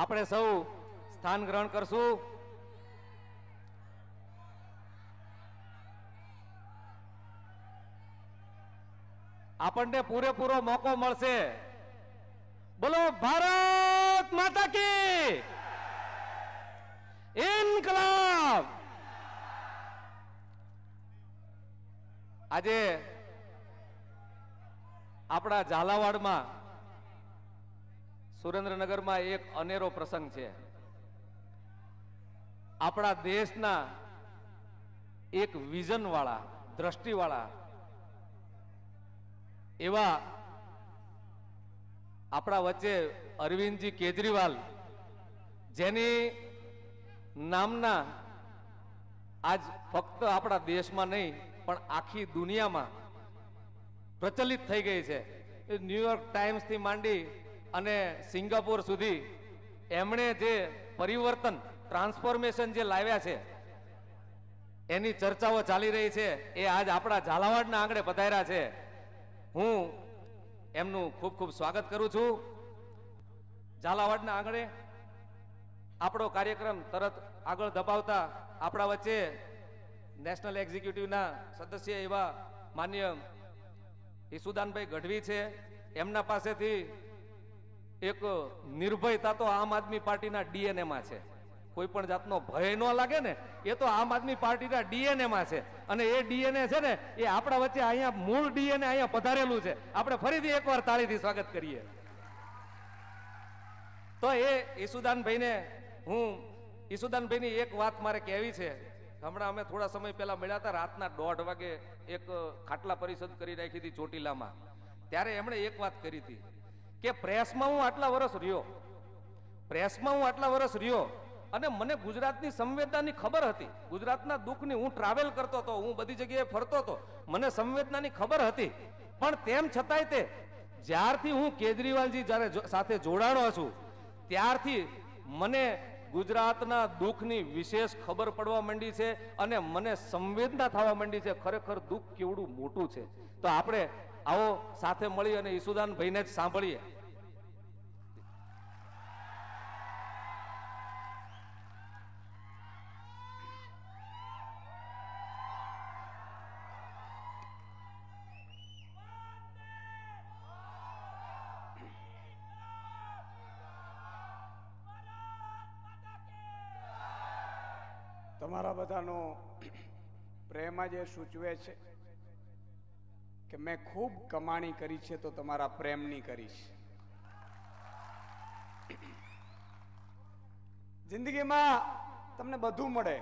આપણે સૌ સ્થાન ગ્રહણ કરશું આપણને પૂરેપૂરો મોકો મળશે બોલો ભારત માતા કી ઇનકલાબ આજે આપણા ઝાલાવાડમાં સુરેન્દ્રનગરમાં એક અનેરો પ્રસંગ છે આપણા દેશના એક વિઝનવાળા દ્રષ્ટિવાળા એવા આપણા વચ્ચે અરવિંદજી કેજરીવાલ જેની નામના આજ ફક્ત આપણા દેશમાં નહીં પણ આખી દુનિયામાં પ્રચલિત થઈ ગઈ છે ન્યુયોર્ક ટાઈમ્સથી માંડી અને સિંગાપોર સુધી એમણે જે પરિવર્તન ટ્રાન્સફોર્મેશન જે લાવ્યા છે એની ચર્ચાઓ ચાલી રહી છે એ આજ આપણા ઝાલાવાડના આંગણે પધાર્યા છે હું એમનું ખૂબ ખૂબ સ્વાગત કરું છું ઝાલાવાડના આંગણે આપણો કાર્યક્રમ તરત આગળ ધપાવતા આપણા વચ્ચે નેશનલ એક્ઝિક્યુટિવના સદસ્ય એવા માન્ય ઈસુદાનભાઈ ગઢવી છે એમના પાસેથી એક નિર્ભયતા તો આમ આદમી પાર્ટીના ડીએનએમાં છે કોઈ પણ જાતનો ભય ન લાગે ને એ તો આમ આદમી પાર્ટીના ડીએનએમાં છે અને એ ડીએનએ છે ને એ આપણા વચ્ચે અહીંયા મૂળ ડીએનએ અહીંયા પધારેલું છે આપણે ફરીથી એકવાર તાળીથી સ્વાગત કરીએ તો એ ઈસુદાનભાઈને હું ઈસુદાનભાઈની એક વાત મારે કહેવી છે હમણાં અમે થોડા સમય પહેલા મળ્યા હતા રાતના દોઢ વાગે એક ખાટલા પરિષદ કરી રાખી હતી ચોટીલામાં ત્યારે એમણે એક વાત કરી હતી કે પ્રેસમાં હું આટલા વર્ષ રહ્યો પ્રેસમાં હું આટલા વર્ષ રહ્યો અને મને ગુજરાતની સંવેદનાની ખબર હતી ગુજરાતના દુઃખની હું ટ્રાવેલ કરતો હતો હું બધી જગ્યાએ ફરતો હતો મને સંવેદનાની ખબર હતી પણ તેમ છતાંય તે જ્યારથી હું કેજરીવાલજી જ્યારે સાથે જોડાણો છું ત્યારથી મને ગુજરાતના દુઃખની વિશેષ ખબર પડવા માંડી છે અને મને સંવેદના થવા માંડી છે ખરેખર દુઃખ કેવડું મોટું છે તો આપણે આવો સાથે મળી અને ઈસુદાન ભાઈને જ સાંભળીએ તમારા બધાનો પ્રેમ જે સૂચવે છે કે મેં ખૂબ કમાણી કરી છે તો તમારા પ્રેમની કરી છે જિંદગીમાં તમને બધું મળે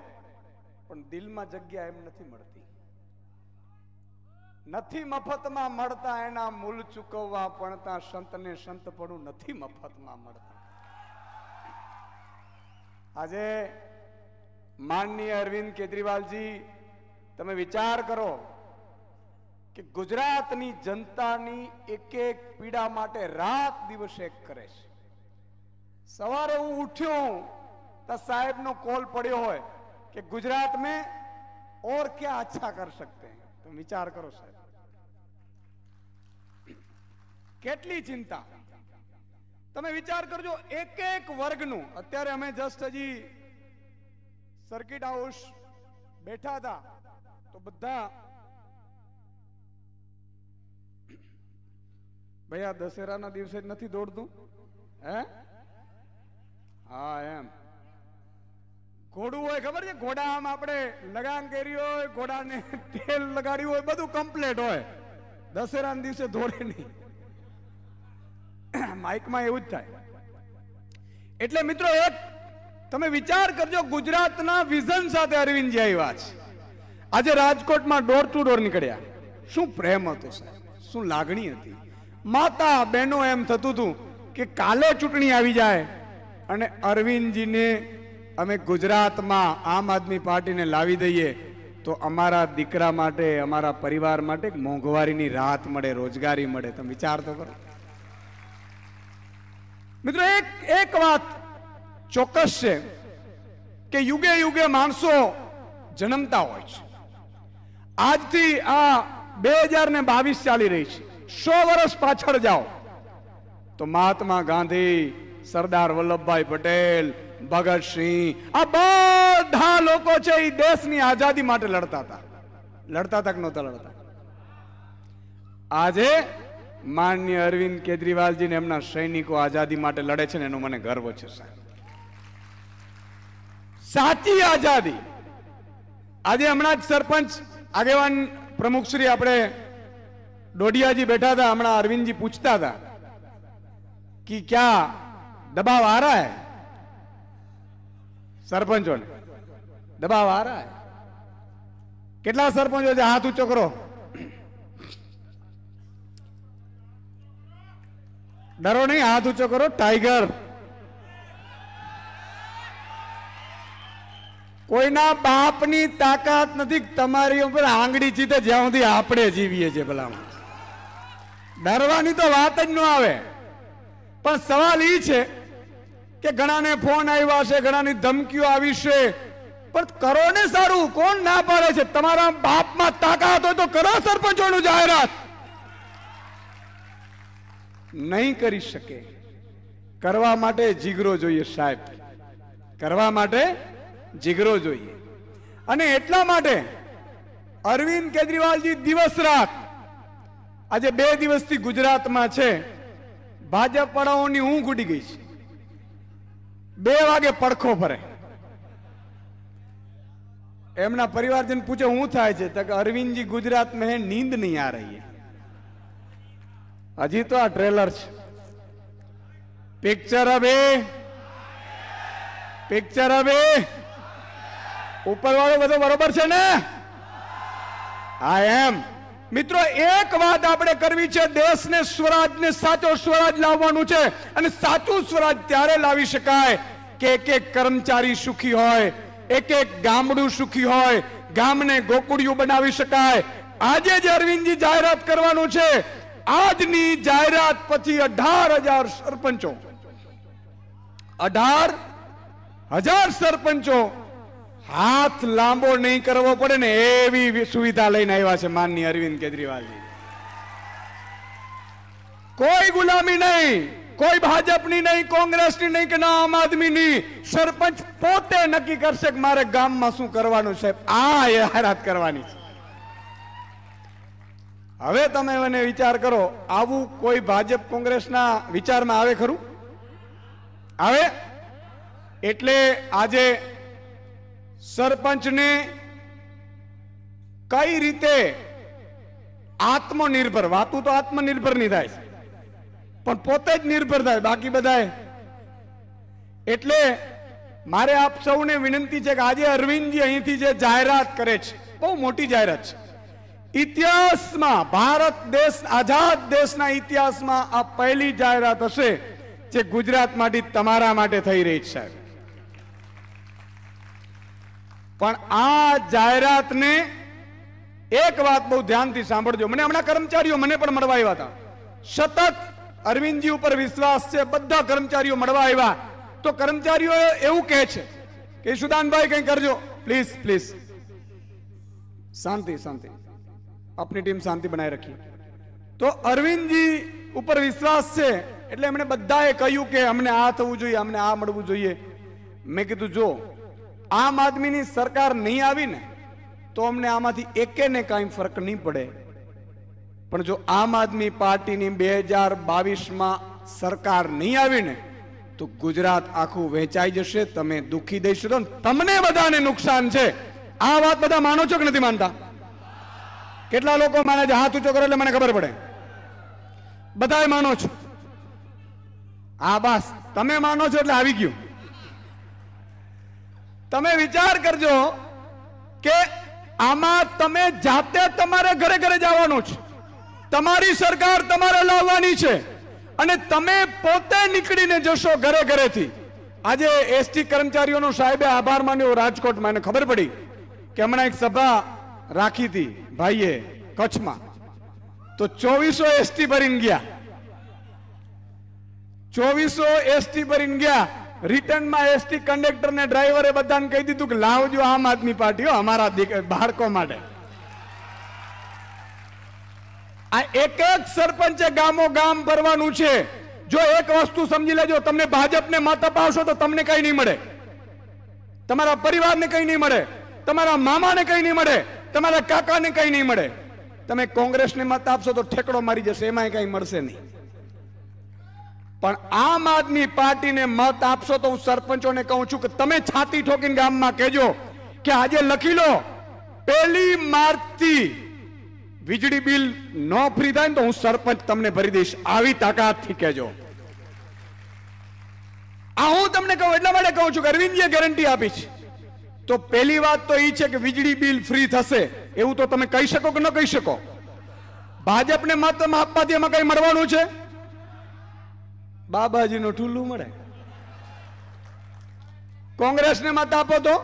પણ દિલમાં જગ્યા એમ નથી મળતી નથી મફતમાં મળતા એના મૂલ ચૂકવવા પડતા સંતને સંતપણું નથી મફતમાં મળતા આજે માનનીય અરવિંદ કેજરીવાલજી તમે વિચાર કરો કે ગુજરાતની જનતાની એક એક પીડા માટે રાત દિવસ એક કરે છે સવારે હું ઉઠ્યો તો સાહેબનો કોલ પડ્યો હોય કે ગુજરાત મેં ઓર ક્યાં અચ્છા કર સકતે વિચાર કરો સાહેબ કેટલી ચિંતા તમે વિચાર કરજો એક એક વર્ગનું અત્યારે અમે જસ્ટ હજી સર્કિટ હાઉસ બેઠા હતા તો બધા ભાઈ આ દશેરાના દિવસે જ નથી દોડતું હે હા એમ ઘોડું હોય ખબર છે ઘોડા આમ આપણે લગાન કરી હોય ઘોડાને તેલ લગાડ્યું હોય બધું કમ્પ્લેટ હોય દશેરાના દિવસે દોડે નહીં માઇકમાં એવું જ થાય એટલે મિત્રો એક તમે વિચાર કરજો ગુજરાતના વિઝન સાથે અરવિંદજી આવ્યા છે આજે રાજકોટમાં ડોર ટુ ડોર નીકળ્યા શું પ્રેમ હતો સાહેબ શું લાગણી હતી માતા બહેનો એમ થતું હતું કે કાલે ચૂંટણી આવી જાય અને અરવિંદજીને અમે ગુજરાતમાં આમ આદમી પાર્ટીને લાવી દઈએ તો અમારા દીકરા માટે અમારા પરિવાર માટે મોંઘવારીની રાહત મળે રોજગારી મળે તમે વિચાર તો કરો મિત્રો એક એક વાત ચોક્કસ છે કે યુગે યુગે માણસો જન્મતા હોય છે આજથી આ બે હજાર બાવીસ ચાલી રહી છે સો વર્ષ પાછળ જાઓ તો મહાત્મા ગાંધી સરદાર વલ્લભભાઈ પટેલ ભગતસિંહ આ બધા લોકો છે એ દેશની આઝાદી માટે લડતા હતા લડતા તક નહોતા લડતા આજે માન્ય અરવિંદ કેજરીવાલજી ને એમના સૈનિકો આઝાદી માટે લડે છે ને એનો મને ગર્વ છે સાહેબ સાચી આઝાદી આજે હમણાં જ સરપંચ આગેવાન પ્રમુખશ્રી આપણે ડોડિયાજી બેઠા હતા હમણાં અરવિંદજી પૂછતા હતા કે ક્યાં દબાવ આ રહા હે સરપંચોને દબાવ આ રહા હે કેટલા સરપંચો છે હાથ ઊંચો કરો ડરો નહીં હાથ ઊંચો કરો ટાઈગર કોઈના બાપની તાકાત નથી તમારી ઉપર આંગળી જીતે જ્યાં સુધી આપણે જીવીએ છીએ ભલામાં ડરવાની તો વાત જ ન આવે પણ સવાલ એ છે કે ઘણાને ફોન આવ્યા છે ઘણાની ધમકીઓ આવી છે પણ કરો ને સારું કોણ ના પાડે છે તમારા બાપમાં તાકાત હોય તો કરો સરપંચોનું જાહેરાત નહીં કરી શકે કરવા માટે જીગરો જોઈએ સાહેબ કરવા માટે જીગરો જોઈએ અને એટલા માટે અરવિંદ કેજરીવાલજી દિવસ રાત આજે બે દિવસથી ગુજરાતમાં છે ભાજપ વાળાઓની ઊંઘ ઉડી ગઈ છે બે વાગે પડખો ફરે એમના પરિવારજન પૂછે હું થાય છે તો અરવિંદજી ગુજરાત મેં નીંદ નહીં આ રહી હજી તો આ ટ્રેલર છે પિક્ચર હવે પિક્ચર હવે ઉપરવાળો વાળો બધો બરોબર છે ને હા એમ મિત્રો એક વાત આપણે કરવી છે દેશને સ્વરાજને સાચો સ્વરાજ લાવવાનું છે અને સાચું સ્વરાજ ત્યારે લાવી શકાય કે એક એક કર્મચારી સુખી હોય એક એક ગામડું સુખી હોય ગામને ગોકુળિયું બનાવી શકાય આજે જ અરવિંદજી જાહેરાત કરવાનું છે આજની જાહેરાત પછી અઢાર હજાર સરપંચો અઢાર હજાર સરપંચો હાથ લાંબો નહીં કરવો પડે ને એવી સુવિધા લઈને આવ્યા છે માનની અરવિંદ કેજરીવાલજી કોઈ ગુલામી નહીં કોઈ ભાજપની નહીં કોંગ્રેસની નહીં કે ના આમ આદમીની સરપંચ પોતે નક્કી કરશે કે મારે ગામમાં શું કરવાનું છે આ એ હારાત કરવાની છે હવે તમે મને વિચાર કરો આવું કોઈ ભાજપ કોંગ્રેસના વિચારમાં આવે ખરું આવે એટલે આજે સરપંચને કઈ રીતે આત્મનિર્ભર વાતું તો આત્મનિર્ભર નહીં થાય પણ પોતે જ નિર્ભર થાય બાકી બધાએ એટલે મારે આપ સૌને વિનંતી છે કે આજે અરવિંદજી અહીંથી જે જાહેરાત કરે છે બહુ મોટી જાહેરાત છે ઇતિહાસમાં ભારત દેશ આઝાદ દેશના ઇતિહાસમાં આ પહેલી જાહેરાત હશે જે ગુજરાત માટે તમારા માટે થઈ રહી છે સાહેબ પણ આ જાહેરાતને એક વાત બહુ ધ્યાનથી સાંભળજો મને હમણાં કર્મચારીઓ મને પણ મળવા આવ્યા હતા સતત અરવિંદજી ઉપર વિશ્વાસ છે બધા કર્મચારીઓ મળવા આવ્યા તો કર્મચારીઓ એવું કહે છે કે સુદાનભાઈ કંઈ કરજો પ્લીઝ પ્લીઝ શાંતિ શાંતિ આપની ટીમ શાંતિ બનાવી રાખી તો અરવિંદજી ઉપર વિશ્વાસ છે એટલે એમણે બધાએ કહ્યું કે અમને આ થવું જોઈએ અમને આ મળવું જોઈએ મેં કીધું જો આમ આદમીની સરકાર નહીં આવીને તો અમને આમાંથી એકેને કાંઈ ફરક નહીં પડે પણ જો આમ આદમી પાર્ટીની બે હજાર બાવીસમાં સરકાર નહીં આવીને તો ગુજરાત આખું વેચાઈ જશે તમે દુઃખી દઈશો તો તમને બધાને નુકસાન છે આ વાત બધા માનો છો કે નથી માનતા કેટલા લોકો માને છે હાથ ઊંચો કરો એટલે મને ખબર પડે બધાએ માનો છો આ બસ તમે માનો છો એટલે આવી ગયું તમે વિચાર કરજો કે આમાં તમે જાતે તમારે ઘરે ઘરે જવાનું છે તમારી સરકાર તમારે લાવવાની છે અને તમે પોતે નીકળીને જશો ઘરે ઘરેથી આજે એસટી કર્મચારીઓનો સાહેબે આભાર માન્યો રાજકોટમાં એને ખબર પડી કે હમણાં એક સભા રાખી હતી ભાઈએ કચ્છમાં તો ચોવીસો એસટી ભરીને ગયા ચોવીસો એસટી ભરીને ગયા રિટર્નમાં એસટી કંડક્ટર ને ડ્રાઈવરે બધાને કહી દીધું કે લાવજો આમ આદમી પાર્ટીઓ અમારા બાળકો માટે આ એક એક સરપંચે ગામો ગામ ભરવાનું છે જો એક વસ્તુ સમજી લેજો તમને ભાજપને મત અપાવશો તો તમને કઈ નહીં મળે તમારા પરિવારને કઈ નહીં મળે તમારા મામાને કઈ નહીં મળે તમારા કાકાને કઈ નહીં મળે તમે કોંગ્રેસને મત આપશો તો ઠેકડો મારી જશે એમાં કઈ મળશે નહીં પણ આમ આદમી પાર્ટીને મત આપશો તો હું સરપંચોને કહું છું કે તમે છાતી ઠોકીને ગામમાં કહેજો કે આજે લખી લો પહેલી માર્ચથી વીજળી બિલ ન ફ્રી થાય ને તો હું સરપંચ તમને ભરી દઈશ આવી તાકાતથી કહેજો આ હું તમને કહું એટલા માટે કહું છું કે અરવિંદજીએ ગેરંટી આપી છે તો પહેલી વાત તો એ છે કે વીજળી બિલ ફ્રી થશે એવું તો તમે કહી શકો કે ન કહી શકો ભાજપને મત આપવાથી એમાં કંઈ મળવાનું છે બાબાજીનું ઠુલ્લું મળે કોંગ્રેસને મત આપો તો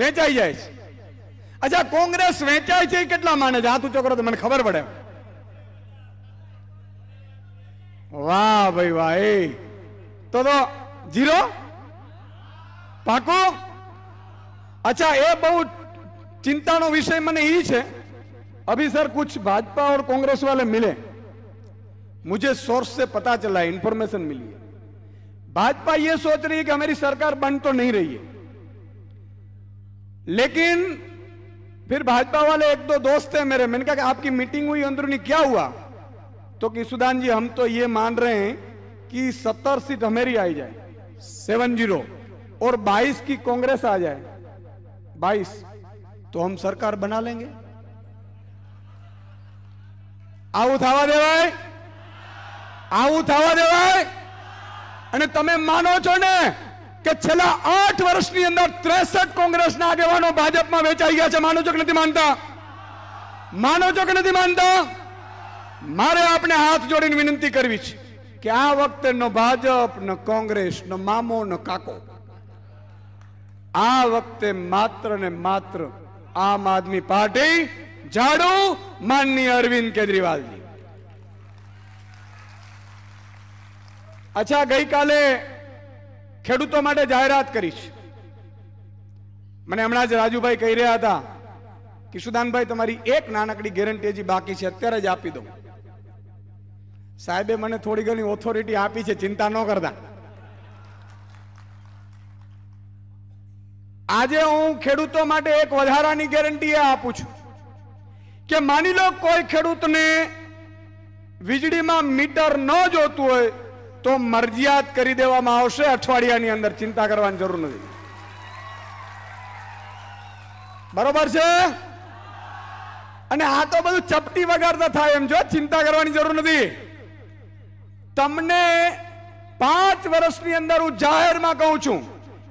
વેચાઈ જાય છે અચ્છા કોંગ્રેસ વેચાય છે કેટલા માને છે હાથ ચોકરો તો મને ખબર પડે વાહ ભાઈ વાહ તો તો જીરો પાકો અચ્છા એ બહુ ચિંતાનો વિષય મને એ છે અભિસર સર કુછ ભાજપા ઓર કોંગ્રેસ વાલે મિલે मुझे सोर्स से पता चला इंफॉर्मेशन मिली है भाजपा यह सोच रही है कि हमारी सरकार बन तो नहीं रही है लेकिन फिर भाजपा वाले एक दो दोस्त हैं मेरे मैंने कहा आपकी मीटिंग हुई अंदरूनी क्या हुआ तो सुदान जी हम तो ये मान रहे हैं कि सत्तर सीट हमेरी आई जाए सेवन जीरो और बाईस की कांग्रेस आ जाए बाईस तो हम सरकार बना लेंगे આવું उठावा દેવાય આવું થવા દેવાય અને તમે માનો છો ને કે છેલ્લા આઠ વર્ષની અંદર ત્રેસઠ કોંગ્રેસના આગેવાનો ભાજપમાં વેચાઈ ગયા છે માનો છો કે નથી માનતા માનો છો કે નથી માનતા મારે આપણે હાથ જોડીને વિનંતી કરવી છે કે આ વખતે ન ભાજપ ન કોંગ્રેસ ન મામો ન કાકો આ વખતે માત્ર ને માત્ર આમ આદમી પાર્ટી ઝાડુ માનની અરવિંદ કેજરીવાલજી અચ્છા ગઈકાલે ખેડૂતો માટે જાહેરાત કરીશ મને હમણાં જ રાજુભાઈ કહી રહ્યા હતા કે કિશુદાનભાઈ તમારી એક નાનકડી ગેરંટી હજી બાકી છે અત્યારે જ આપી દઉં સાહેબે મને થોડી ઘણી ઓથોરિટી આપી છે ચિંતા ન કરતા આજે હું ખેડૂતો માટે એક વધારાની ગેરંટી એ આપું છું કે માની લો કોઈ ખેડૂતને વીજળીમાં મીટર ન જોતું હોય તો મરજિયાત કરી દેવામાં આવશે અઠવાડિયાની અંદર ચિંતા કરવાની જરૂર નથી બરોબર છે અને આ તો બધું ચપટી વગાડતા થાય એમ જો ચિંતા કરવાની જરૂર નથી તમને પાંચ વર્ષની અંદર હું જાહેરમાં કહું છું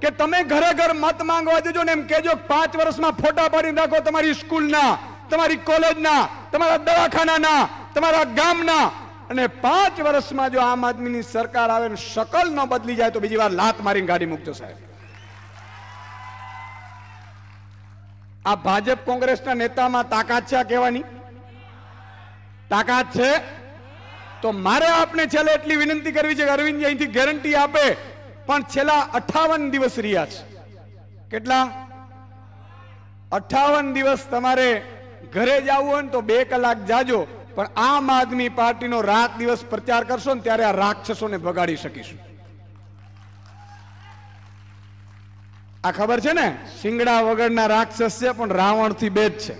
કે તમે ઘરે ઘર મત માંગવા જજો ને એમ કેજો પાંચ વર્ષમાં ફોટા પાડી રાખો તમારી સ્કૂલના તમારી કોલેજના તમારા દવાખાના તમારા ગામના અને પાંચ વર્ષમાં જો આમ આદમીની સરકાર આવે ને શકલ ન બદલી જાય તો બીજી વાર લાત મારીને ગાડી મૂકજો સાહેબ આ ભાજપ કોંગ્રેસના નેતામાં તાકાત છે આ કહેવાની તાકાત છે તો મારે આપણે છેલ્લે એટલી વિનંતી કરવી છે કે અરવિંદ અહીંથી ગેરંટી આપે પણ છેલ્લા અઠાવન દિવસ રહ્યા છે કેટલા અઠાવન દિવસ તમારે ઘરે જવું હોય ને તો બે કલાક જાજો પણ આમ આદમી પાર્ટીનો રાત દિવસ પ્રચાર કરશો ને ત્યારે આ રાક્ષસોને ભગાડી શકીશું આ ખબર છે ને શિંગડા વગરના રાક્ષસ છે પણ રાવણથી બે જ છે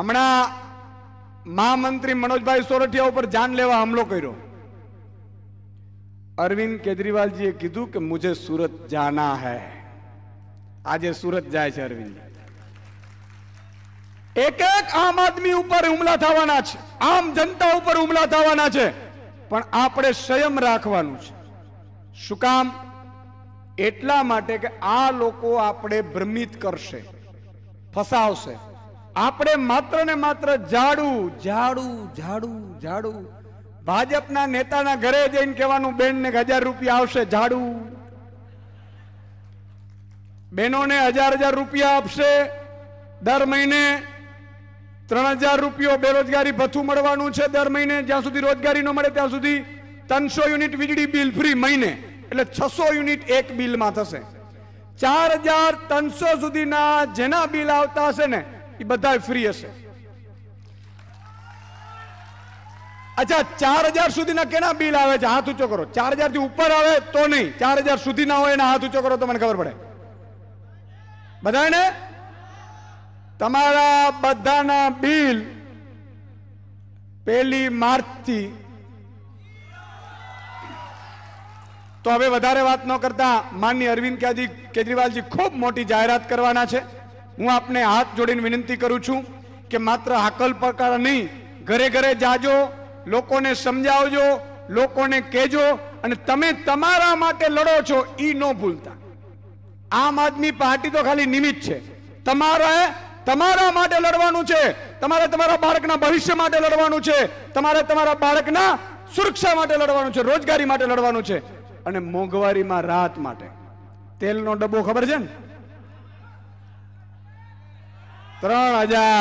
હમણાં મહામંત્રી મનોજભાઈ સોરઠિયા ઉપર જાન લેવા હુમલો કર્યો અરવિંદ કેજરીવાલજીએ કીધું કે મુજે સુરત જાના હૈ આજે સુરત જાય છે અરવિંદ એક એક આમ આદમી ઉપર હુમલા થવાના છે આમ જનતા ઉપર હુમલા થવાના છે પણ આપણે સંયમ રાખવાનું છે શું કામ એટલા માટે કે આ લોકો આપણે ભ્રમિત કરશે ફસાવશે આપણે માત્ર ને માત્ર ઝાડું ઝાડું ઝાડું ઝાડું ભાજપના નેતાના ઘરે જઈને કહેવાનું બેનને હજાર રૂપિયા આવશે ઝાડું બહેનોને હજાર હજાર રૂપિયા આપશે દર મહિને ત્રણ હજાર રૂપિયો બેરોજગારી ભથ્થું મળવાનું છે દર મહિને જ્યાં સુધી રોજગારી ન મળે ત્યાં સુધી ત્રણસો યુનિટ વીજળી બિલ ફ્રી મહિને એટલે છસો યુનિટ એક બિલમાં થશે ચાર હજાર ત્રણસો સુધીના જેના બિલ આવતા હશે ને એ બધા ફ્રી હશે અચ્છા ચાર હજાર સુધીના કેના બિલ આવે છે હાથ ઊંચો કરો ચાર હજાર થી ઉપર આવે તો નહીં ચાર હજાર સુધીના હોય એના હાથ ઊંચો કરો તો મને ખબર પડે બધાને તમારા બધાના બિલ પેલી માર્ચથી તો હવે વધારે વાત ન કરતા માનની અરવિંદ કેજરીવાલજી ખૂબ મોટી જાહેરાત કરવાના છે હું આપને હાથ જોડીને વિનંતી કરું છું કે માત્ર હાકલ પ્રકાર નહીં ઘરે ઘરે જાજો લોકોને સમજાવજો લોકોને કહેજો અને તમે તમારા માટે લડો છો એ ન ભૂલતા આમ આદમી પાર્ટી તો ખાલી નિમિત્ત છે તમારા તમારા માટે લડવાનું છે તમારે તમારા બાળકના ભવિષ્ય માટે લડવાનું છે તમારે તમારા બાળકના સુરક્ષા માટે લડવાનું છે રોજગારી માટે લડવાનું છે અને મોંઘવારીમાં રાહત માટે તેલનો ડબ્બો ખબર છે ને ત્રણ હજાર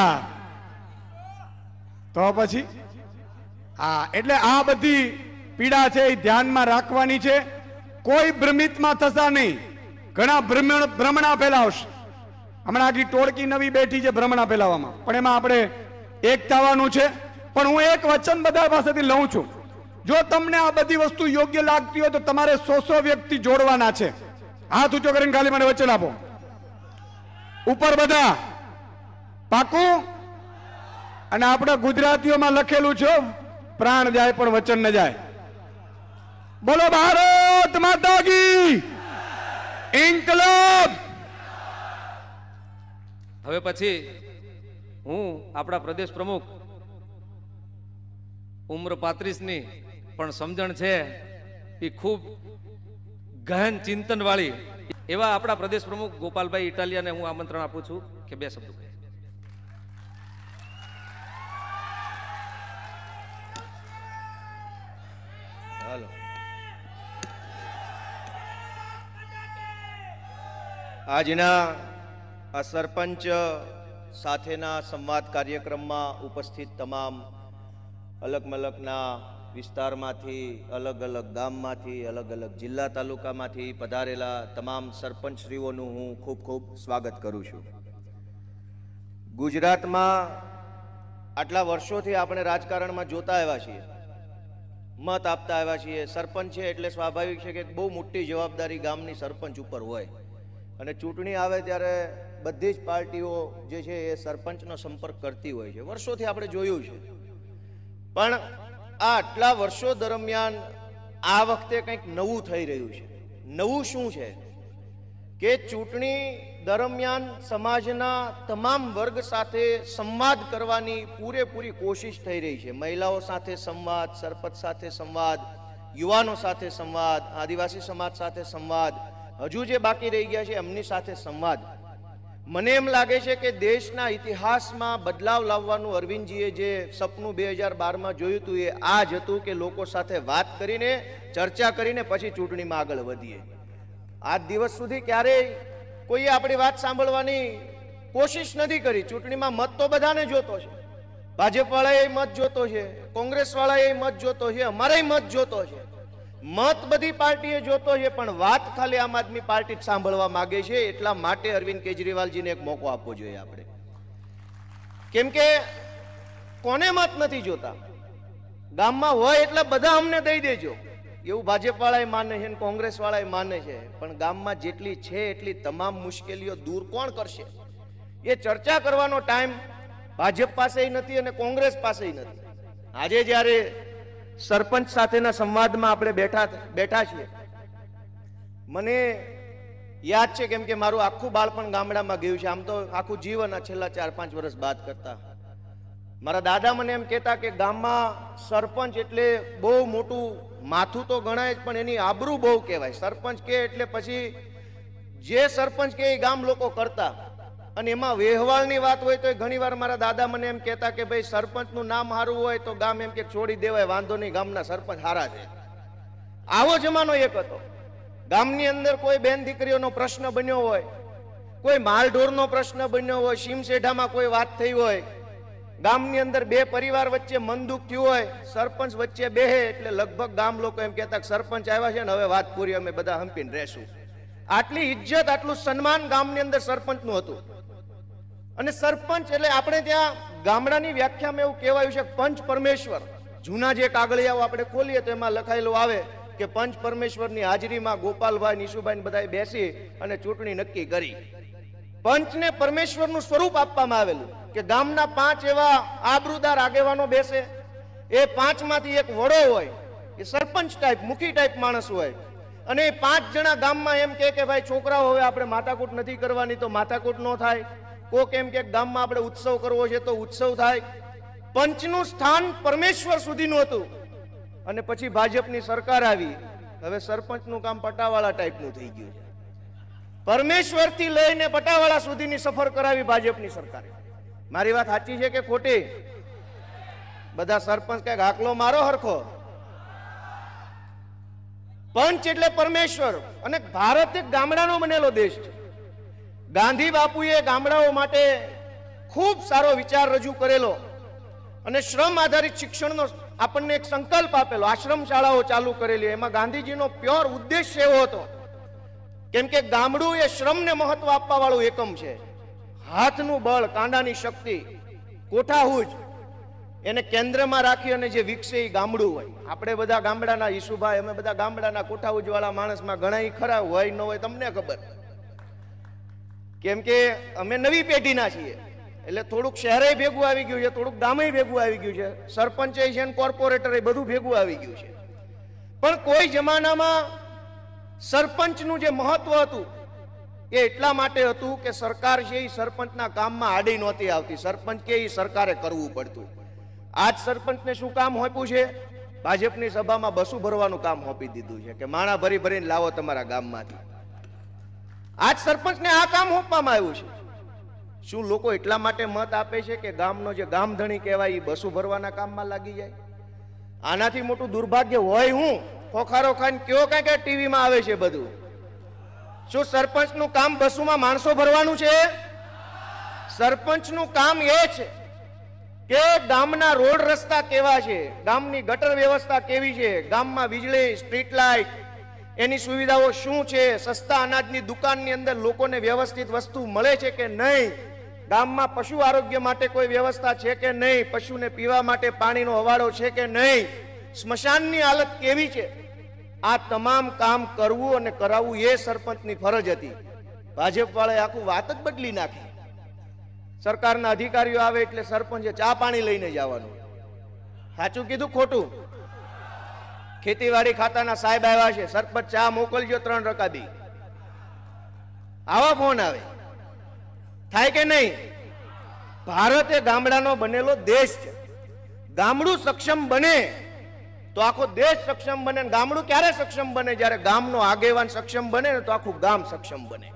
તો પછી હા એટલે આ બધી પીડા છે એ ધ્યાનમાં રાખવાની છે કોઈ ભ્રમિતમાં થતા નહીં ઘણા ભ્રમણ ભ્રમણા ફેલાવશે હમણાં આખી ટોળકી નવી બેઠી છે ભ્રમણા ફેલાવવામાં પણ એમાં આપણે એક થવાનું છે પણ હું એક વચન બધા પાસેથી લઉં છું જો તમને આ બધી વસ્તુ યોગ્ય લાગતી હોય તો તમારે સો સો વ્યક્તિ જોડવાના છે હાથ ઊંચો કરીને ખાલી મને વચન આપો ઉપર બધા પાકું અને આપણા ગુજરાતીઓમાં લખેલું છે પ્રાણ જાય પણ વચન ન જાય બોલો ભારત માતા કી ઇન્કલાબ હવે પછી હું આપણા પ્રદેશ પ્રમુખ ઉમ્ર પાંત્રીસની પણ સમજણ છે એ ખૂબ ગહન ચિંતનવાળી એવા આપણા પ્રદેશ પ્રમુખ ગોપાલભાઈ ઇટાલિયાને હું આમંત્રણ આપું છું કે બે શબ્દો કહે હાલો આજના આ સરપંચ સાથેના સંવાદ કાર્યક્રમમાં ઉપસ્થિત તમામ અલગ મલગના વિસ્તારમાંથી અલગ અલગ ગામમાંથી અલગ અલગ જિલ્લા તાલુકામાંથી પધારેલા તમામ સરપંચશ્રીઓનું હું ખૂબ ખૂબ સ્વાગત કરું છું ગુજરાતમાં આટલા વર્ષોથી આપણે રાજકારણમાં જોતા આવ્યા છીએ મત આપતા આવ્યા છીએ સરપંચ છે એટલે સ્વાભાવિક છે કે બહુ મોટી જવાબદારી ગામની સરપંચ ઉપર હોય અને ચૂંટણી આવે ત્યારે બધી જ પાર્ટીઓ જે છે એ સરપંચનો સંપર્ક કરતી હોય છે વર્ષોથી આપણે જોયું છે પણ આ આટલા વર્ષો દરમિયાન આ વખતે કંઈક નવું થઈ રહ્યું છે નવું શું છે કે ચૂંટણી દરમિયાન સમાજના તમામ વર્ગ સાથે સંવાદ કરવાની પૂરેપૂરી કોશિશ થઈ રહી છે મહિલાઓ સાથે સંવાદ સરપંચ સાથે સંવાદ યુવાનો સાથે સંવાદ આદિવાસી સમાજ સાથે સંવાદ હજુ જે બાકી રહી ગયા છે એમની સાથે સંવાદ મને એમ લાગે છે કે દેશના ઇતિહાસમાં બદલાવ લાવવાનું અરવિંદજીએ જે સપનું બે હજાર બારમાં જોયું હતું એ આ જ હતું કે લોકો સાથે વાત કરીને ચર્ચા કરીને પછી ચૂંટણીમાં આગળ વધીએ આજ દિવસ સુધી ક્યારેય કોઈએ આપણી વાત સાંભળવાની કોશિશ નથી કરી ચૂંટણીમાં મત તો બધાને જોતો છે ભાજપવાળાએ મત જોતો છે કોંગ્રેસવાળાએ મત જોતો છે અમારે મત જોતો છે મત બધી પાર્ટીએ જોતો છે પણ વાત ખાલી આમ આદમી પાર્ટી સાંભળવા માંગે છે એટલા માટે અરવિંદ કેજરીવાલજીને એક મોકો આપવો જોઈએ આપણે કેમ કે કોને મત નથી જોતા ગામમાં હોય એટલા બધા અમને દઈ દેજો એવું ભાજપવાળાએ માને છે અને કોંગ્રેસવાળાએ માને છે પણ ગામમાં જેટલી છે એટલી તમામ મુશ્કેલીઓ દૂર કોણ કરશે એ ચર્ચા કરવાનો ટાઈમ ભાજપ પાસે નથી અને કોંગ્રેસ પાસે નથી આજે જ્યારે સરપંચ સાથેના સંવાદમાં આપણે બેઠા બેઠા છીએ મને યાદ છે કેમ કે મારું આખું બાળપણ ગામડામાં ગયું છે આમ તો આખું જીવન આ છેલ્લા ચાર પાંચ વર્ષ બાદ કરતા મારા દાદા મને એમ કહેતા કે ગામમાં સરપંચ એટલે બહુ મોટું માથું તો ગણાય જ પણ એની આબરૂ બહુ કહેવાય સરપંચ કે એટલે પછી જે સરપંચ કે એ ગામ લોકો કરતા અને એમાં વહેવાળની વાત હોય તો ઘણીવાર મારા દાદા મને એમ કહેતા કે ભાઈ સરપંચનું નામ સારું હોય તો ગામ એમ કે છોડી દેવાય વાંધો નહીં ગામના સરપંચ હારા છે આવો જમાનો એક હતો ગામની અંદર કોઈ બેન દીકરીઓનો પ્રશ્ન બન્યો હોય કોઈ માલઢોરનો પ્રશ્ન બન્યો હોય શીમશેઢામાં કોઈ વાત થઈ હોય ગામની અંદર બે પરિવાર વચ્ચે મનદુખ થયું હોય સરપંચ વચ્ચે બેહે એટલે લગભગ ગામ લોકો એમ કહેતા સરપંચ આવ્યા છે ને હવે વાત પૂરી અમે બધા હંપીને રહેશું આટલી ઇજ્જત આટલું સન્માન ગામની અંદર સરપંચનું હતું અને સરપંચ એટલે આપણે ત્યાં ગામડાની વ્યાખ્યામાં એવું કહેવાયું છે પંચ પરમેશ્વર જૂના જે કાગળિયાઓ આપણે ખોલીએ તો એમાં લખાયેલું આવે કે પંચ પરમેશ્વરની હાજરીમાં ગોપાલભાઈ નીશુભાઈ બધાએ બેસી અને ચૂંટણી નક્કી કરી પંચને પરમેશ્વરનું સ્વરૂપ આપવામાં આવેલું કે ગામના પાંચ એવા આબરૂદાર આગેવાનો બેસે એ પાંચમાંથી એક વડો હોય એ સરપંચ ટાઈપ મુખી ટાઈપ માણસ હોય અને એ પાંચ જણા ગામમાં એમ કે ભાઈ છોકરાઓ હવે આપણે માતાકૂટ નથી કરવાની તો માથાકૂટ ન થાય કોક એમ કે ગામમાં આપણે ઉત્સવ કરવો છે તો ઉત્સવ થાય પંચનું સ્થાન પરમેશ્વર સુધીનું હતું અને પછી ભાજપની સરકાર આવી હવે સરપંચનું કામ પટાવાળા ટાઈપનું થઈ ગયું છે પરમેશ્વરથી લઈને પટાવાળા સુધીની સફર કરાવી ભાજપની સરકારે મારી વાત સાચી છે કે ખોટી બધા સરપંચ કઈક હાકલો મારો હરખો પંચ એટલે પરમેશ્વર અને ભારત એક ગામડાનો બનેલો દેશ છે ગાંધી બાપુએ ગામડાઓ માટે ખૂબ સારો વિચાર રજૂ કરેલો અને શ્રમ આધારિત શિક્ષણનો આપણને એક સંકલ્પ આપેલો આશ્રમ શાળાઓ ચાલુ કરેલી એમાં ગાંધીજીનો પ્યોર ઉદ્દેશ એવો હતો કેમ કે ગામડું એ શ્રમને મહત્વ આપવા વાળું એકમ છે હાથનું બળ કાંડાની શક્તિ કોઠાહુજ એને કેન્દ્રમાં રાખી અને જે વિકસે એ ગામડું હોય આપણે બધા ગામડાના ઈસુભાઈ અમે બધા ગામડાના કોઠાહુજવાળા માણસમાં ઘણા ખરા હોય ન હોય તમને ખબર કેમ કે અમે નવી પેઢીના છીએ એટલે થોડુંક શહેરે ભેગું આવી ગયું છે થોડુંક ગામે ભેગું આવી ગયું છે સરપંચે છે કોર્પોરેટરે બધું ભેગું આવી ગયું છે પણ કોઈ જમાનામાં સરપંચનું જે મહત્વ હતું એ એટલા માટે હતું કે સરકાર છે એ સરપંચના કામમાં આડી નહોતી આવતી સરપંચ કે એ સરકારે કરવું પડતું આજ સરપંચને શું કામ હોપ્યું છે ભાજપની સભામાં બસું ભરવાનું કામ હોપી દીધું છે કે માણા ભરી ભરીને લાવો તમારા ગામમાંથી આજ સરપંચને આ કામ સોંપવામાં આવ્યું છે શું લોકો એટલા માટે મત આપે છે કે ગામનો જે ગામધણી કહેવાય એ બસું ભરવાના કામમાં લાગી જાય આનાથી મોટું દુર્ભાગ્ય હોય હું ખોખારો ખાન કયો કાંઈ કાંઈ ટીવીમાં આવે છે બધું શું સરપંચનું કામ બસુમાં માણસો ભરવાનું છે સરપંચનું કામ એ છે કે ગામના રોડ રસ્તા કેવા છે ગામની ગટર વ્યવસ્થા કેવી છે ગામમાં વીજળી સ્ટ્રીટ લાઇટ એની સુવિધાઓ શું છે સસ્તા અનાજની દુકાનની અંદર લોકોને વ્યવસ્થિત વસ્તુ મળે છે કે નહીં ગામમાં પશુ આરોગ્ય માટે કોઈ વ્યવસ્થા છે કે નહીં પશુને પીવા માટે પાણીનો હવાડો છે કે નહીં સ્મશાનની હાલત કેવી છે આ તમામ કામ કરવું અને કરાવવું એ સરપંચની ફરજ હતી ભાજપવાળાએ આખું વાત જ બદલી નાખી સરકારના અધિકારીઓ આવે એટલે સરપંચે ચા પાણી લઈને જવાનું સાચું કીધું ખોટું ખેતીવાડી ખાતાના સાહેબ આવ્યા છે સરપંચ ચા મોકલજો ત્રણ દી આવા ફોન આવે થાય કે નહીં ભારત એ ગામડાનો બનેલો દેશ છે ગામડું સક્ષમ બને તો આખો દેશ સક્ષમ બને ગામડું ક્યારે સક્ષમ બને જ્યારે ગામનો આગેવાન સક્ષમ બને તો આખું ગામ સક્ષમ બને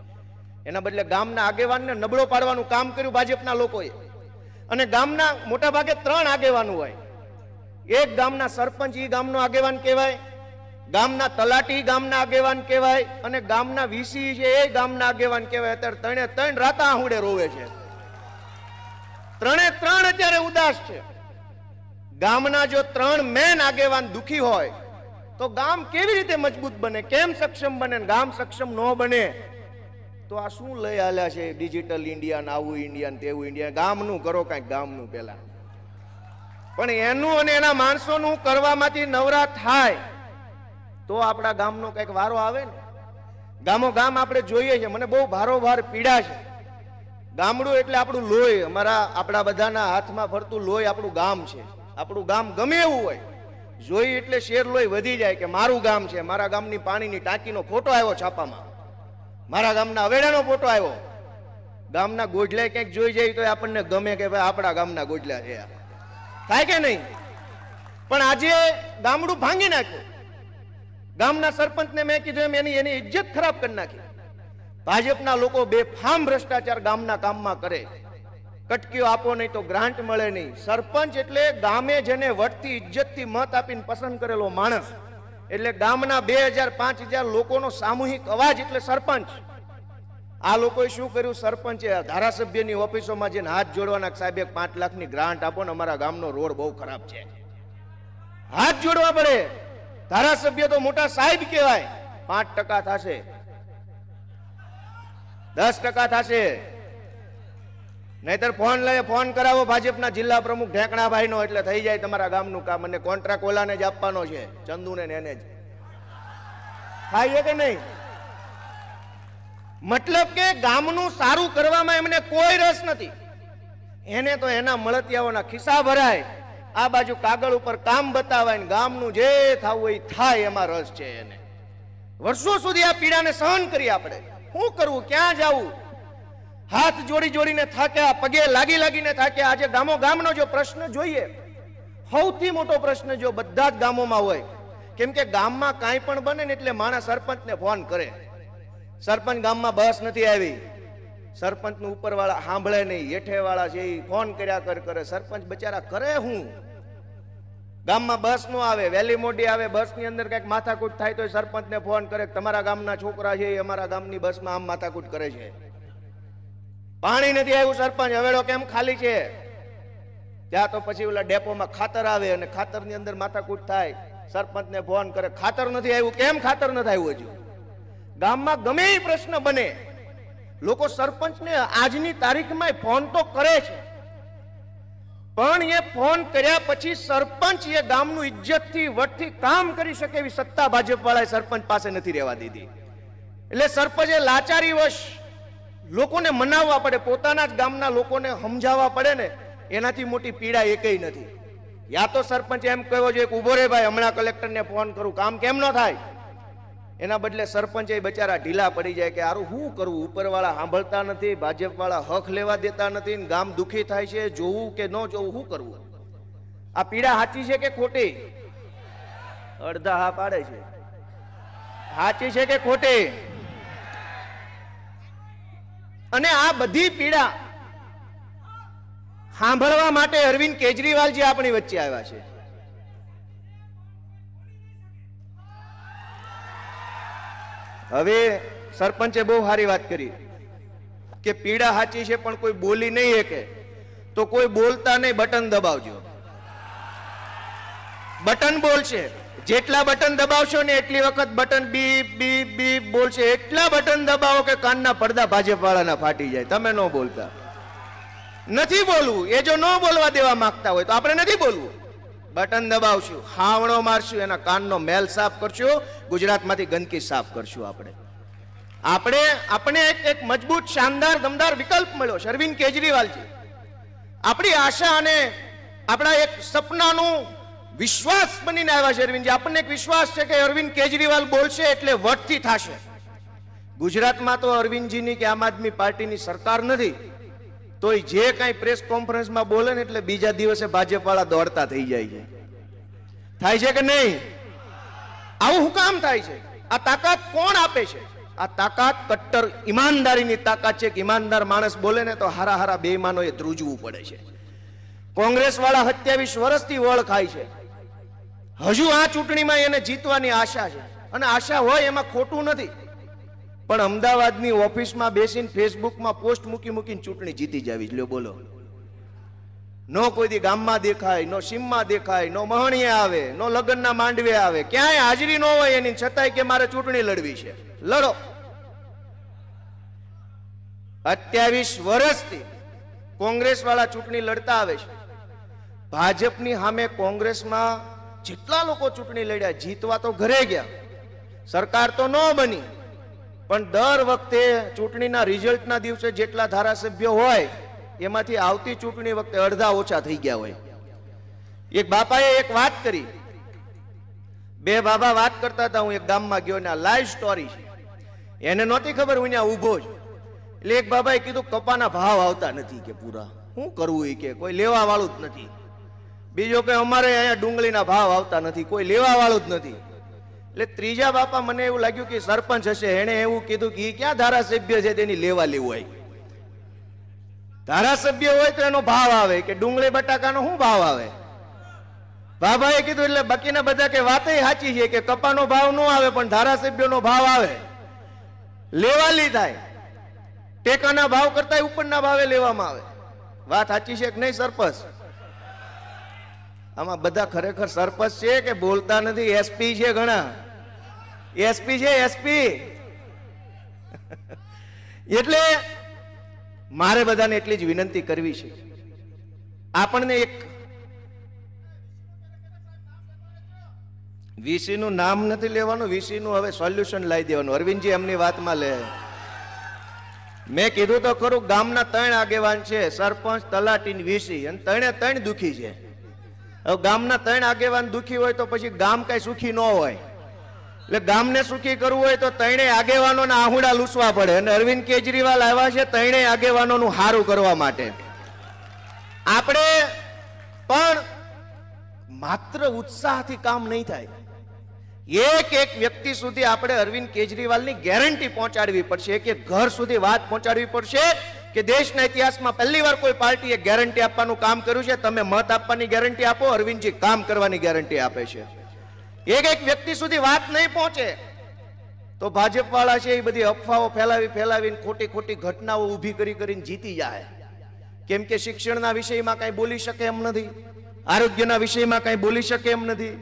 એના બદલે ગામના આગેવાનને નબળો પાડવાનું કામ કર્યું ભાજપના લોકોએ અને ગામના મોટાભાગે ત્રણ આગેવાનું હોય એક ગામના સરપંચ એ ગામનો આગેવાન કહેવાય ગામના તલાટી ગામના આગેવાન કહેવાય અને ગામના વીસી છે એ ગામના આગેવાન કહેવાય અત્યારે ત્રણે ત્રણ રાતા આહુડે રોવે છે ત્રણે ત્રણ અત્યારે ઉદાસ છે ગામના જો ત્રણ મેન આગેવાન દુખી હોય તો ગામ કેવી રીતે મજબૂત બને કેમ સક્ષમ બને ગામ સક્ષમ ન બને તો આ શું લઈ આલ્યા છે ડિજિટલ ઇન્ડિયા આવું ઇન્ડિયા તેવું ઇન્ડિયા ગામનું કરો કાંઈક ગામનું પહેલાં પણ એનું અને એના માણસોનું કરવામાંથી નવરા થાય તો આપણા ગામનો કંઈક વારો આવે ને ગામો ગામ આપણે જોઈએ છીએ મને બહુ ભારો ભાર પીડા છે ગામડું એટલે આપણું લોહી અમારા આપણા બધાના હાથમાં ફરતું લોહી આપણું ગામ છે આપણું ગામ ગમે એવું હોય જોઈ એટલે શેર લોહી વધી જાય કે મારું ગામ છે મારા ગામની પાણીની ટાંકીનો ફોટો આવ્યો છાપામાં મારા ગામના અવેડાનો ફોટો આવ્યો ગામના ગોઢલા ક્યાંક જોઈ જાય તો આપણને ગમે કે ભાઈ આપણા ગામના ગોઢલા છે આ થાય કે નહીં પણ આજે ગામડું ભાંગી નાખ્યું ગામના સરપંચને મેં કીધું એમ એની એની ઇજ્જત ખરાબ કરી નાખી ભાજપના લોકો બેફામ ભ્રષ્ટાચાર ગામના કામમાં કરે કટકીઓ આપો નહીં તો ગ્રાન્ટ મળે નહીં સરપંચ એટલે ગામે જેને વટતી ઇજ્જતથી મત આપીને પસંદ કરેલો માણસ એટલે ગામના બે હજાર પાંચ હજાર લોકોનો સામૂહિક અવાજ એટલે સરપંચ આ લોકોએ શું કર્યું સરપંચે ધારાસભ્યની ઓફિસોમાં જઈને હાથ જોડવાના સાહેબ એક પાંચ લાખની ગ્રાન્ટ આપો ને અમારા ગામનો રોડ બહુ ખરાબ છે હાથ જોડવા પડે ધારાસભ્ય તો મોટા સાહેબ કહેવાય પાંચ ટકા થશે દસ ટકા થશે નહીતર ફોન લઈ ફોન કરાવો ભાજપના જિલ્લા પ્રમુખ ઢેકણાભાઈનો એટલે થઈ જાય તમારા ગામનું કામ અને કોન્ટ્રાક્ટ ઓલાને જ આપવાનો છે ચંદુને એને જ થાય કે નહીં મતલબ કે ગામનું સારું કરવામાં એમને કોઈ રસ નથી એને તો એના મળતિયાઓના ખિસ્સા ભરાય આ બાજુ કાગળ ઉપર કામ બતાવાય ગામનું જે થવું એ થાય એમાં રસ છે એને વર્ષો સુધી આ પીડાને સહન કરી આપણે શું કરવું ક્યાં જવું હાથ જોડી જોડીને થાક્યા પગે લાગી લાગીને થાક્યા આજે ગામો ગામનો જો પ્રશ્ન જોઈએ સૌથી મોટો પ્રશ્ન જો બધા જ ગામોમાં હોય કેમ કે ગામમાં કાંઈ પણ બને ને એટલે માણસ સરપંચને ફોન કરે સરપંચ ગામમાં બસ નથી આવી સરપંચનું વાળા સાંભળે નહીં હેઠેવાળા છે એ ફોન કર્યા કર કરે સરપંચ બચારા કરે હું ગામમાં બસ નો આવે વહેલી મોડી આવે બસની અંદર કંઈક માથાકૂટ થાય તો સરપંચને ફોન કરે તમારા ગામના છોકરા છે એ અમારા ગામની બસમાં આમ માથાકૂટ કરે છે પાણી નથી આવ્યું સરપંચ હવેડો કેમ ખાલી છે ત્યાં તો પછી ઓલા ડેપોમાં ખાતર આવે અને ખાતરની અંદર માથાકૂટ થાય સરપંચને ફોન કરે ખાતર નથી આવ્યું કેમ ખાતર નથી આવ્યું હજુ ગામમાં ગમે એ પ્રશ્ન બને લોકો સરપંચને આજની તારીખમાં ફોન તો કરે છે પણ એ ફોન કર્યા પછી સરપંચ એ ગામનું ઇજ્જતથી વટથી કામ કરી શકે એવી સત્તા ભાજપવાળાએ સરપંચ પાસે નથી રહેવા દીધી એટલે સરપંચે લાચારી વશ લોકોને મનાવવા પડે પોતાના જ ગામના લોકોને સમજાવવા પડે ને એનાથી મોટી પીડા એકય નથી યા તો સરપંચ એમ કહેવો જોઈએ કે ઉભો રે ભાઈ હમણાં કલેક્ટરને ફોન કરું કામ કેમ ન થાય એના બદલે સરપંચ એ બચારા ઢીલા પડી જાય કે આરું શું કરવું ઉપરવાળા સાંભળતા નથી ભાજપવાળા હક લેવા દેતા નથી ગામ દુઃખી થાય છે જોવું કે ન જોવું શું કરવું આ પીડા સાચી છે કે ખોટી અડધા હા પાડે છે સાચી છે કે ખોટી અને આ બધી પીડા સાંભળવા માટે અરવિંદ કેજરીવાલજી આપણી વચ્ચે આવ્યા છે હવે સરપંચે બહુ સારી વાત કરી કે પીડા સાચી છે પણ કોઈ બોલી નહીં શકે તો કોઈ બોલતા નહીં બટન દબાવજો બટન બોલશે જેટલા બટન દબાવશો ને એટલી વખત બટન બી બી બી બોલશે એટલા બટન દબાવો કે કાનના પડદા ભાજપ વાળાના ફાટી જાય તમે ન બોલતા નથી બોલવું એ જો ન બોલવા દેવા માંગતા હોય તો આપણે નથી બોલવું બટન દબાવશું હાવણો મારશું એના કાનનો મેલ સાફ કરશું ગુજરાતમાંથી ગંદકી સાફ કરશું આપણે આપણે આપણે એક એક મજબૂત શાનદાર દમદાર વિકલ્પ મળ્યો અરવિંદ કેજરીવાલજી આપણી આશા અને આપણા એક સપનાનું વિશ્વાસ બનીને આવ્યા છે અરવિંદજી આપણને એક વિશ્વાસ છે કે અરવિંદ કેજરીવાલ બોલશે એટલે વટથી થશે ગુજરાતમાં તો અરવિંદજીની કે આમ આદમી પાર્ટીની સરકાર નથી તોય જે કાંઈ પ્રેસ કોન્ફરન્સમાં બોલે ને એટલે બીજા દિવસે ભાજપવાળા દોડતા થઈ જાય છે થાય છે કે નહીં આવું હું કામ થાય છે આ તાકાત કોણ આપે છે આ તાકાત કટ્ટર ઈમાનદારીની તાકાત છે કે ઈમાનદાર માણસ બોલે ને તો હારા હારા બેઈમાનો એ ધ્રુજવું પડે છે કોંગ્રેસ વાળા સત્યાવીસ વર્ષથી વળ ખાય છે હજુ આ ચૂંટણીમાં એને જીતવાની આશા છે અને આશા હોય એમાં ખોટું નથી પણ અમદાવાદની ઓફિસમાં બેસીને ફેસબુકમાં પોસ્ટ મૂકી મૂકીને ચૂંટણી જીતી જવી લ્યો બોલો નો કોઈથી ગામમાં દેખાય નો સીમમાં દેખાય નો મહણીએ આવે નો લગ્નના માંડવે આવે ક્યાંય હાજરી ન હોય એની છતાંય કે મારે ચૂંટણી લડવી છે લડો અત્યાવીસ વર્ષથી કોંગ્રેસ વાળા ચૂંટણી લડતા આવે છે ભાજપની સામે કોંગ્રેસમાં જેટલા લોકો ચૂંટણી લડ્યા જીતવા તો ઘરે ગયા સરકાર તો ન બની પણ દર વખતે ચૂંટણીના રિઝલ્ટના દિવસે જેટલા ધારાસભ્યો હોય એમાંથી આવતી ચૂંટણી વખતે અડધા ઓછા થઈ ગયા હોય એક બાપાએ એક વાત કરી બે બાબા વાત કરતા હતા હું એક ગામમાં ગયો ને આ લાઈવ સ્ટોરી છે એને નહોતી ખબર હું ત્યાં ઊભો જ એટલે એક બાબાએ કીધું કપાના ભાવ આવતા નથી કે પૂરા શું કરવું એ કે કોઈ લેવા વાળું જ નથી બીજો કે અમારે અહીંયા ડુંગળીના ભાવ આવતા નથી કોઈ લેવા વાળું જ નથી એટલે ત્રીજા બાપા મને એવું લાગ્યું કે સરપંચ હશે એણે એવું કીધું કે એ ક્યાં ધારાસભ્ય છે તેની લેવા લેવું હોય ધારાસભ્ય હોય તો એનો ભાવ આવે કે ડુંગળી બટાકાનો શું ભાવ આવે બાબાએ કીધું એટલે બાકીના બધા કે વાતે સાચી છે કે કપાનો ભાવ ન આવે પણ ધારાસભ્યનો ભાવ આવે લેવાલી થાય ટેકાના ભાવ કરતા ઉપરના ભાવે લેવામાં આવે વાત સાચી છે કે નહીં સરપંચ આમાં બધા ખરેખર સરપંચ છે કે બોલતા નથી એસપી છે ઘણા એસપી છે એસપી એટલે મારે બધાને એટલી જ વિનંતી કરવી છે આપણને એક વીસીનું નામ નથી લેવાનું વીસીનું હવે સોલ્યુશન લાવી દેવાનું અરવિંદજી એમની વાતમાં લે મેં કીધું તો ખરું ગામના ત્રણ આગેવાન છે સરપંચ તલાટી વીસી અને ત્રણે ત્રણ દુખી છે હવે ગામના ત્રણ આગેવાન દુઃખી હોય તો પછી ગામ કાંઈ સુખી ન હોય એટલે ગામને સુખી કરવું હોય તો ત્રણેય આગેવાનોના આહુડા લૂસવા પડે અને અરવિંદ કેજરીવાલ આવ્યા છે ત્રણેય આગેવાનોનું સારું કરવા માટે આપણે પણ માત્ર ઉત્સાહથી કામ નહીં થાય એક એક વ્યક્તિ સુધી આપણે અરવિંદ કેજરીવાલની ગેરંટી પહોંચાડવી પડશે કે ઘર સુધી વાત પહોંચાડવી પડશે કે દેશના ઇતિહાસમાં પહેલીવાર કોઈ પાર્ટીએ ગેરંટી આપવાનું કામ કર્યું છે તમે મત આપવાની ગેરંટી આપો અરવિંદજી કામ કરવાની ગેરંટી આપે છે એક એક વ્યક્તિ સુધી વાત નહીં પહોંચે તો ભાજપવાળા છે એ બધી અફવાઓ ફેલાવી ફેલાવીને ખોટી ખોટી ઘટનાઓ ઊભી કરી કરીને જીતી જાય કેમ કે શિક્ષણના વિષયમાં કાંઈ બોલી શકે એમ નથી આરોગ્યના વિષયમાં કાંઈ બોલી શકે એમ નથી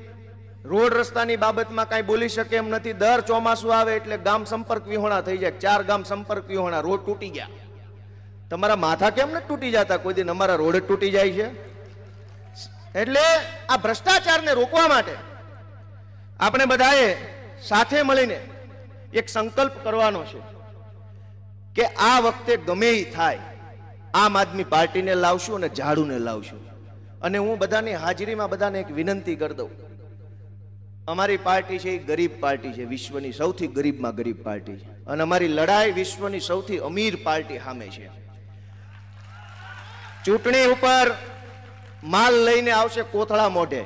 રોડ રસ્તાની બાબતમાં કાંઈ બોલી શકે એમ નથી દર ચોમાસું આવે એટલે ગામ સંપર્ક વિહોણા થઈ જાય ચાર ગામ સંપર્ક વિહોણા રોડ તૂટી ગયા તમારા માથા કેમ નથી તૂટી જતા કોઈ દિન અમારા રોડ તૂટી જાય છે એટલે આ ભ્રષ્ટાચારને રોકવા માટે આપણે બધાએ સાથે મળીને એક સંકલ્પ કરવાનો છે કે આ વખતે ગમે થાય આમ આદમી પાર્ટીને લાવશું અને ઝાડુને લાવશું અને હું બધાની હાજરીમાં બધાને એક વિનંતી કરી દઉં અમારી પાર્ટી છે એ ગરીબ પાર્ટી છે વિશ્વની સૌથી ગરીબમાં ગરીબ પાર્ટી છે અને અમારી લડાઈ વિશ્વની સૌથી અમીર પાર્ટી સામે છે ચૂંટણી ઉપર માલ લઈને આવશે કોથળા મોઢે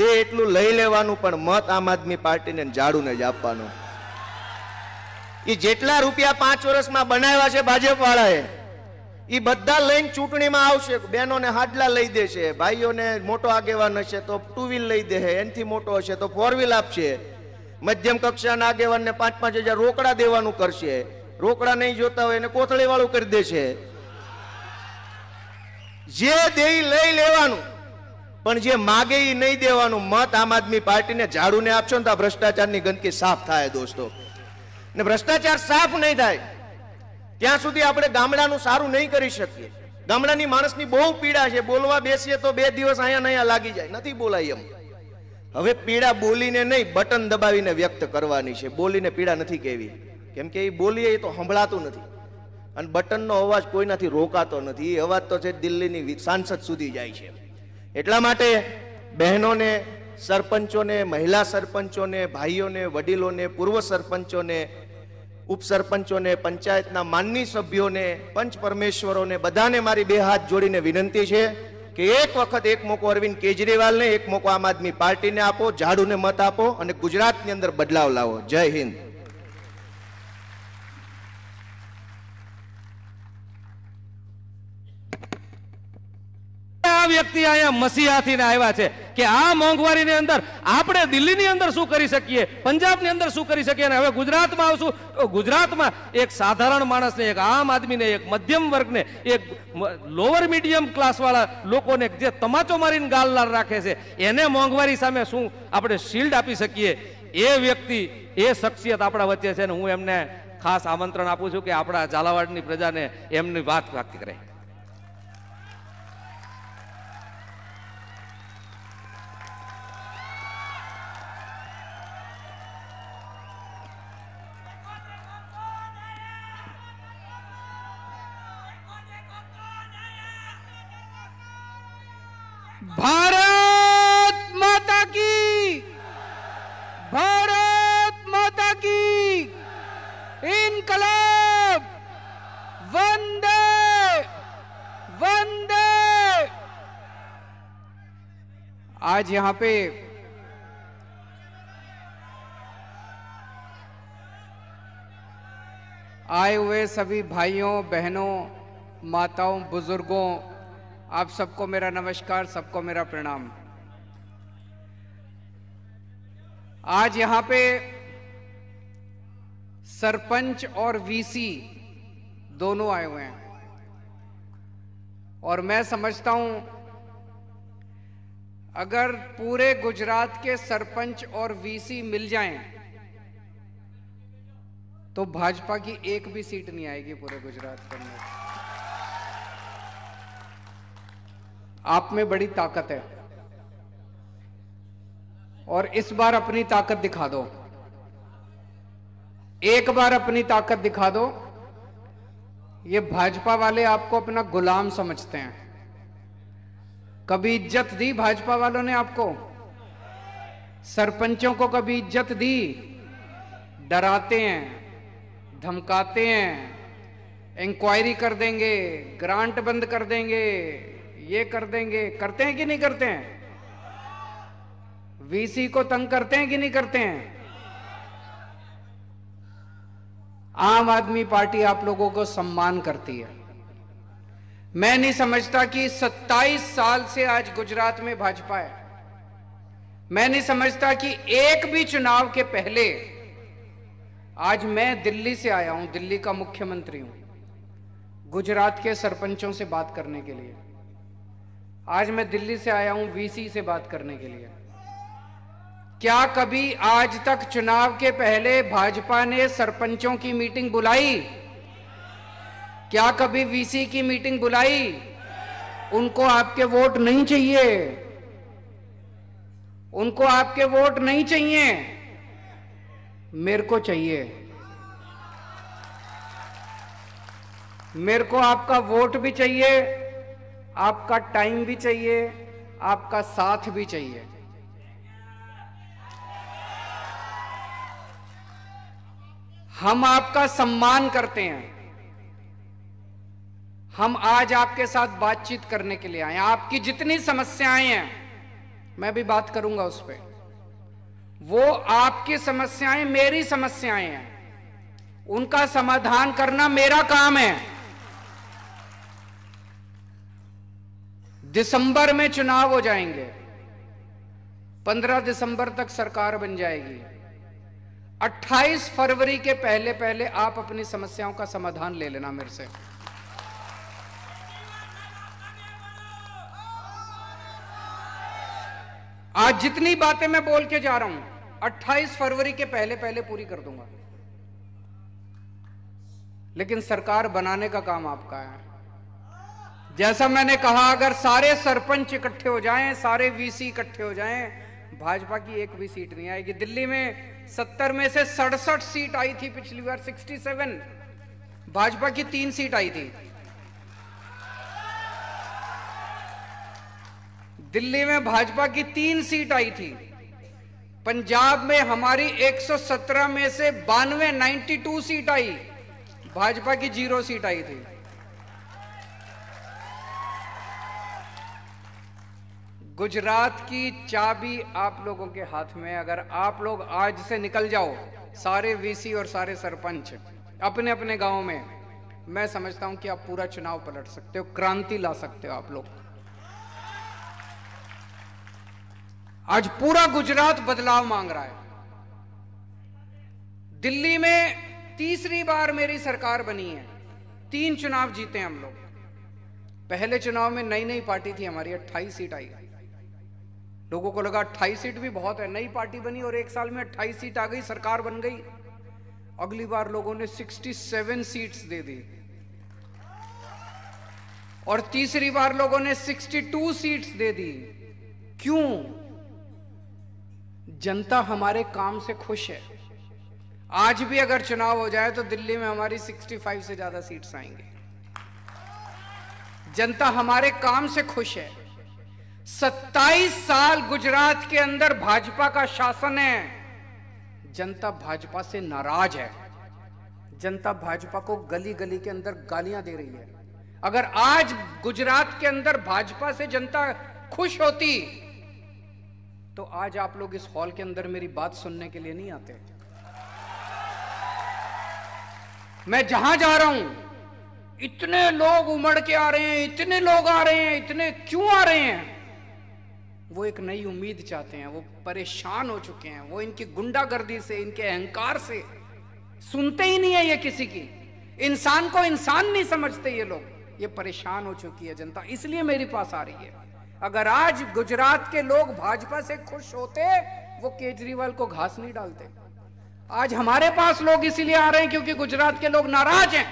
દે એટલું લઈ લેવાનું પણ મત આમ આદમી પાર્ટીને જાડુને જ આપવાનું એ જેટલા રૂપિયા પાંચ વર્ષમાં બનાવ્યા છે ભાજપ વાળાએ એ બધા લઈને ચૂંટણીમાં આવશે બહેનોને હાડલા લઈ દેશે ભાઈઓને મોટો આગેવાન હશે તો ટુ વ્હીલ લઈ દેશે એનથી મોટો હશે તો ફોર વ્હીલ આપશે મધ્યમ કક્ષાના આગેવાનને પાંચ પાંચ હજાર રોકડા દેવાનું કરશે રોકડા નહીં જોતા હોય એને કોથળીવાળું કરી દેશે જે દેઈ લઈ લેવાનું પણ જે માગે એ નહીં દેવાનું મત આમ આદમી પાર્ટીને ઝાડુને આપશો ને તો આ ભ્રષ્ટાચારની ગંદકી સાફ થાય દોસ્તો ને ભ્રષ્ટાચાર સાફ નહીં થાય ત્યાં સુધી આપણે ગામડાનું સારું નહીં કરી શકીએ ગામડાની માણસની બહુ પીડા છે બોલવા બેસીએ તો બે દિવસ અહીંયા અહીંયા લાગી જાય નથી બોલાય એમ હવે પીડા બોલીને નહીં બટન દબાવીને વ્યક્ત કરવાની છે બોલીને પીડા નથી કહેવી કેમ કે એ બોલીએ એ તો સંભળાતું નથી અને બટનનો અવાજ કોઈનાથી રોકાતો નથી એ અવાજ તો છે દિલ્હીની સાંસદ સુધી જાય છે એટલા માટે બહેનોને સરપંચોને મહિલા સરપંચોને ભાઈઓને વડીલોને પૂર્વ સરપંચોને ઉપસરપંચોને પંચાયતના માનની સભ્યોને પંચ પરમેશ્વરોને બધાને મારી બે હાથ જોડીને વિનંતી છે કે એક વખત એક મોકો અરવિંદ કેજરીવાલને એક મોકો આમ આદમી પાર્ટીને આપો ઝાડુને મત આપો અને ગુજરાતની અંદર બદલાવ લાવો જય હિન્દ આ વ્યક્તિ અહીંયા મસીહાથીને આવ્યા છે કે આ મોંઘવારીની અંદર આપણે દિલ્હીની અંદર શું કરી શકીએ પંજાબની અંદર શું કરી શકીએ અને હવે ગુજરાતમાં આવશું તો ગુજરાતમાં એક સાધારણ માણસને એક આમ આદમીને એક મધ્યમ વર્ગને એક લોઅર મીડિયમ ક્લાસવાળા લોકોને જે તમાચો મારીને ગાલલાર રાખે છે એને મોંઘવારી સામે શું આપણે શિલ્ડ આપી શકીએ એ વ્યક્તિ એ શખ્સિયત આપણા વચ્ચે છે અને હું એમને ખાસ આમંત્રણ આપું છું કે આપણા ઝાલાવાડની પ્રજાને એમની વાત વાત કરે भारत माता की भारत माता की इनकलाब वंदे वंदे आज यहां पे आए हुए सभी भाइयों बहनों माताओं बुजुर्गों आप सबको मेरा नमस्कार सबको मेरा प्रणाम आज यहां पे सरपंच और वीसी दोनों आए हुए हैं और मैं समझता हूं अगर पूरे गुजरात के सरपंच और वीसी मिल जाएं तो भाजपा की एक भी सीट नहीं आएगी पूरे गुजरात के अंदर आप में बड़ी ताकत है और इस बार अपनी ताकत दिखा दो एक बार अपनी ताकत दिखा दो ये भाजपा वाले आपको अपना गुलाम समझते हैं कभी इज्जत दी भाजपा वालों ने आपको सरपंचों को कभी इज्जत दी डराते हैं धमकाते हैं इंक्वायरी कर देंगे ग्रांट बंद कर देंगे ये कर देंगे करते हैं कि नहीं करते हैं वीसी को तंग करते हैं कि नहीं करते हैं आम आदमी पार्टी आप लोगों को सम्मान करती है मैं नहीं समझता कि 27 साल से आज गुजरात में भाजपा है मैं नहीं समझता कि एक भी चुनाव के पहले आज मैं दिल्ली से आया हूं दिल्ली का मुख्यमंत्री हूं गुजरात के सरपंचों से बात करने के लिए आज मैं दिल्ली से आया हूं वीसी से बात करने के लिए क्या कभी आज तक चुनाव के पहले भाजपा ने सरपंचों की मीटिंग बुलाई क्या कभी वीसी की मीटिंग बुलाई उनको आपके वोट नहीं चाहिए उनको आपके वोट नहीं चाहिए मेरे को चाहिए मेरे को आपका वोट भी चाहिए आपका टाइम भी चाहिए आपका साथ भी चाहिए हम आपका सम्मान करते हैं हम आज आपके साथ बातचीत करने के लिए आए आपकी जितनी समस्याएं हैं मैं भी बात करूंगा उस पर वो आपकी समस्याएं मेरी समस्याएं हैं उनका समाधान करना मेरा काम है दिसंबर में चुनाव हो जाएंगे 15 दिसंबर तक सरकार बन जाएगी 28 फरवरी के पहले पहले आप अपनी समस्याओं का समाधान ले लेना मेरे से आज जितनी बातें मैं बोल के जा रहा हूं 28 फरवरी के पहले पहले पूरी कर दूंगा लेकिन सरकार बनाने का काम आपका है जैसा मैंने कहा अगर सारे सरपंच इकट्ठे हो जाएं, सारे वीसी इकट्ठे हो जाएं, भाजपा की एक भी सीट नहीं आएगी दिल्ली में सत्तर में से सड़सठ सीट आई थी पिछली बार सिक्सटी सेवन भाजपा की तीन सीट आई थी दिल्ली में भाजपा की तीन सीट आई थी पंजाब में हमारी 117 में से बानवे 92 सीट आई भाजपा की जीरो सीट आई थी गुजरात की चाबी आप लोगों के हाथ में अगर आप लोग आज से निकल जाओ सारे वीसी और सारे सरपंच अपने अपने गांव में मैं समझता हूं कि आप पूरा चुनाव पलट सकते हो क्रांति ला सकते हो आप लोग आज पूरा गुजरात बदलाव मांग रहा है दिल्ली में तीसरी बार मेरी सरकार बनी है तीन चुनाव जीते हम लोग पहले चुनाव में नई नई पार्टी थी हमारी अट्ठाईस सीट आई लोगों को लगा अट्ठाईस सीट भी बहुत है नई पार्टी बनी और एक साल में अट्ठाईस सीट आ गई सरकार बन गई अगली बार लोगों ने 67 सीट्स दे दी और तीसरी बार लोगों ने 62 सीट्स दे दी क्यों जनता हमारे काम से खुश है आज भी अगर चुनाव हो जाए तो दिल्ली में हमारी 65 से ज्यादा सीट्स आएंगे जनता हमारे काम से खुश है सत्ताईस साल गुजरात के अंदर भाजपा का शासन है जनता भाजपा से नाराज है जनता भाजपा को गली गली के अंदर गालियां दे रही है अगर आज गुजरात के अंदर भाजपा से जनता खुश होती तो आज आप लोग इस हॉल के अंदर मेरी बात सुनने के लिए नहीं आते मैं जहां जा रहा हूं इतने लोग उमड़ के आ रहे हैं इतने लोग आ रहे हैं इतने क्यों आ रहे हैं वो एक नई उम्मीद चाहते हैं वो परेशान हो चुके हैं वो इनकी गुंडागर्दी से इनके अहंकार से सुनते ही नहीं है ये किसी की इंसान को इंसान नहीं समझते ये लोग ये परेशान हो चुकी है जनता इसलिए मेरे पास आ रही है अगर आज गुजरात के लोग भाजपा से खुश होते वो केजरीवाल को घास नहीं डालते आज हमारे पास लोग इसीलिए आ रहे हैं क्योंकि गुजरात के लोग नाराज हैं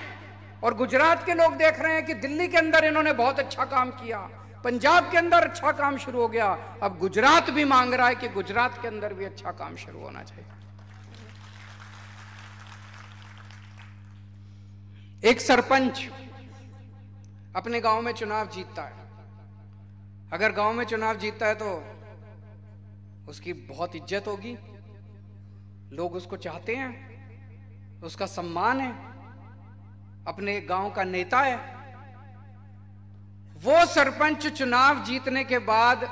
और गुजरात के लोग देख रहे हैं कि दिल्ली के अंदर इन्होंने बहुत अच्छा काम किया पंजाब के अंदर अच्छा काम शुरू हो गया अब गुजरात भी मांग रहा है कि गुजरात के अंदर भी अच्छा काम शुरू होना चाहिए एक सरपंच अपने गांव में चुनाव जीतता है अगर गांव में चुनाव जीतता है तो उसकी बहुत इज्जत होगी लोग उसको चाहते हैं उसका सम्मान है अपने गांव का नेता है वो सरपंच चुनाव जीतने के बाद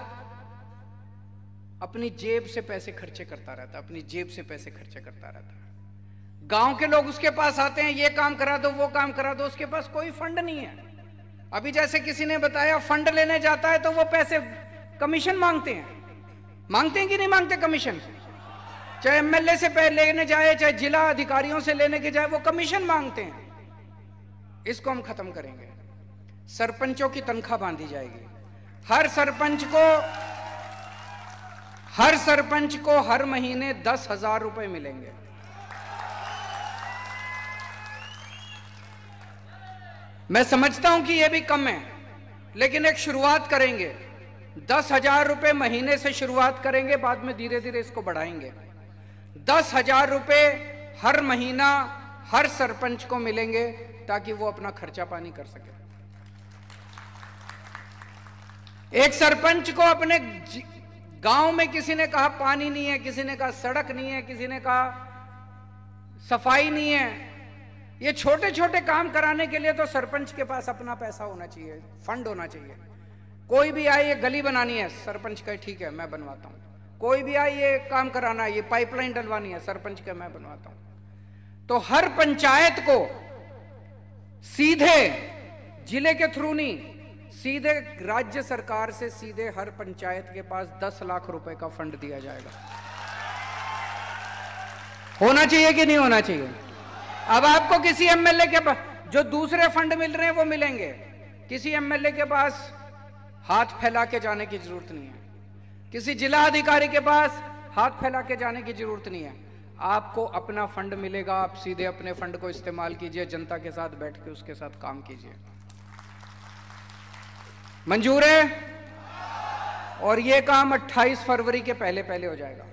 अपनी जेब से पैसे खर्चे करता रहता अपनी जेब से पैसे खर्चे करता रहता गांव के लोग उसके पास आते हैं ये काम करा दो वो काम करा दो उसके पास कोई फंड नहीं है अभी जैसे किसी ने बताया फंड लेने जाता है तो वो पैसे कमीशन मांगते हैं मांगते हैं कि नहीं मांगते कमीशन चाहे एमएलए से लेने जाए चाहे जिला अधिकारियों से लेने के जाए वो कमीशन मांगते हैं इसको हम खत्म करेंगे सरपंचों की तनख्वाह बांधी जाएगी हर सरपंच को हर सरपंच को हर महीने दस हजार रुपए मिलेंगे मैं समझता हूं कि यह भी कम है लेकिन एक शुरुआत करेंगे दस हजार रुपये महीने से शुरुआत करेंगे बाद में धीरे धीरे इसको बढ़ाएंगे दस हजार रुपये हर महीना हर सरपंच को मिलेंगे ताकि वो अपना खर्चा पानी कर सके एक सरपंच को अपने गांव में किसी ने कहा पानी नहीं है किसी ने कहा सड़क नहीं है किसी ने कहा सफाई नहीं है ये छोटे छोटे काम कराने के लिए तो सरपंच के पास अपना पैसा होना चाहिए फंड होना चाहिए कोई भी आए ये गली बनानी है सरपंच का ठीक है मैं बनवाता हूँ कोई भी आए ये काम कराना है ये पाइपलाइन डलवानी है सरपंच का मैं बनवाता हूं तो हर पंचायत को सीधे जिले के थ्रू नहीं सीधे राज्य सरकार से सीधे हर पंचायत के पास 10 लाख रुपए का फंड दिया जाएगा होना चाहिए कि नहीं होना चाहिए अब आपको किसी एमएलए के पास जो दूसरे फंड मिल रहे हैं वो मिलेंगे किसी एमएलए के पास हाथ फैला के जाने की जरूरत नहीं है किसी जिला अधिकारी के पास हाथ फैला के जाने की जरूरत नहीं है आपको अपना फंड मिलेगा आप सीधे अपने फंड को इस्तेमाल कीजिए जनता के साथ बैठ के उसके साथ काम कीजिए मंजूर है और ये काम 28 फरवरी के पहले पहले हो जाएगा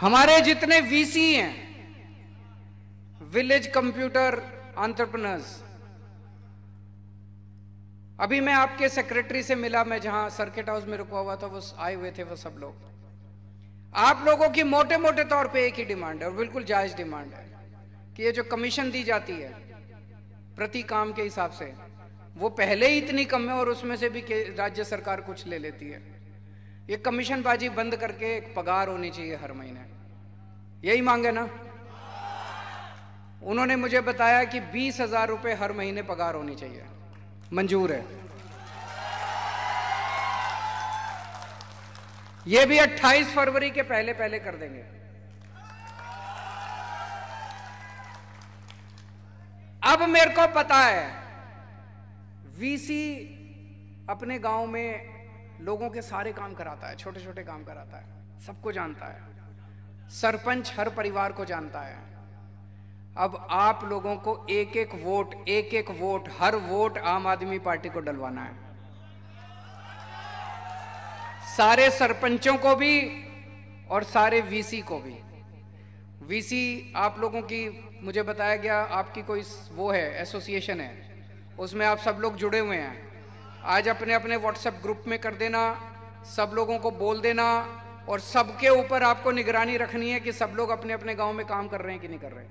हमारे जितने वीसी हैं विलेज कंप्यूटर ऑन्टरप्रनर्स अभी मैं आपके सेक्रेटरी से मिला मैं जहां सर्किट हाउस में रुका हुआ था वो आए हुए थे वो सब लोग आप लोगों की मोटे मोटे तौर पे एक ही डिमांड है और बिल्कुल जायज डिमांड है कि ये जो कमीशन दी जाती है प्रति काम के हिसाब से वो पहले ही इतनी कम है और उसमें से भी राज्य सरकार कुछ ले लेती है ये कमीशन बाजी बंद करके एक पगार होनी चाहिए हर महीने यही मांगे ना उन्होंने मुझे बताया कि बीस हजार रुपये हर महीने पगार होनी चाहिए मंजूर है ये भी 28 फरवरी के पहले पहले कर देंगे अब मेरे को पता है वीसी अपने गांव में लोगों के सारे काम कराता है छोटे छोटे काम कराता है सबको जानता है सरपंच हर परिवार को जानता है अब आप लोगों को एक एक वोट एक एक वोट हर वोट आम आदमी पार्टी को डलवाना है सारे सरपंचों को भी और सारे वीसी को भी वीसी आप लोगों की मुझे बताया गया आपकी कोई वो है एसोसिएशन है उसमें आप सब लोग जुड़े हुए हैं आज अपने अपने व्हाट्सएप ग्रुप में कर देना सब लोगों को बोल देना और सबके ऊपर आपको निगरानी रखनी है कि सब लोग अपने अपने गांव में काम कर रहे हैं कि नहीं कर रहे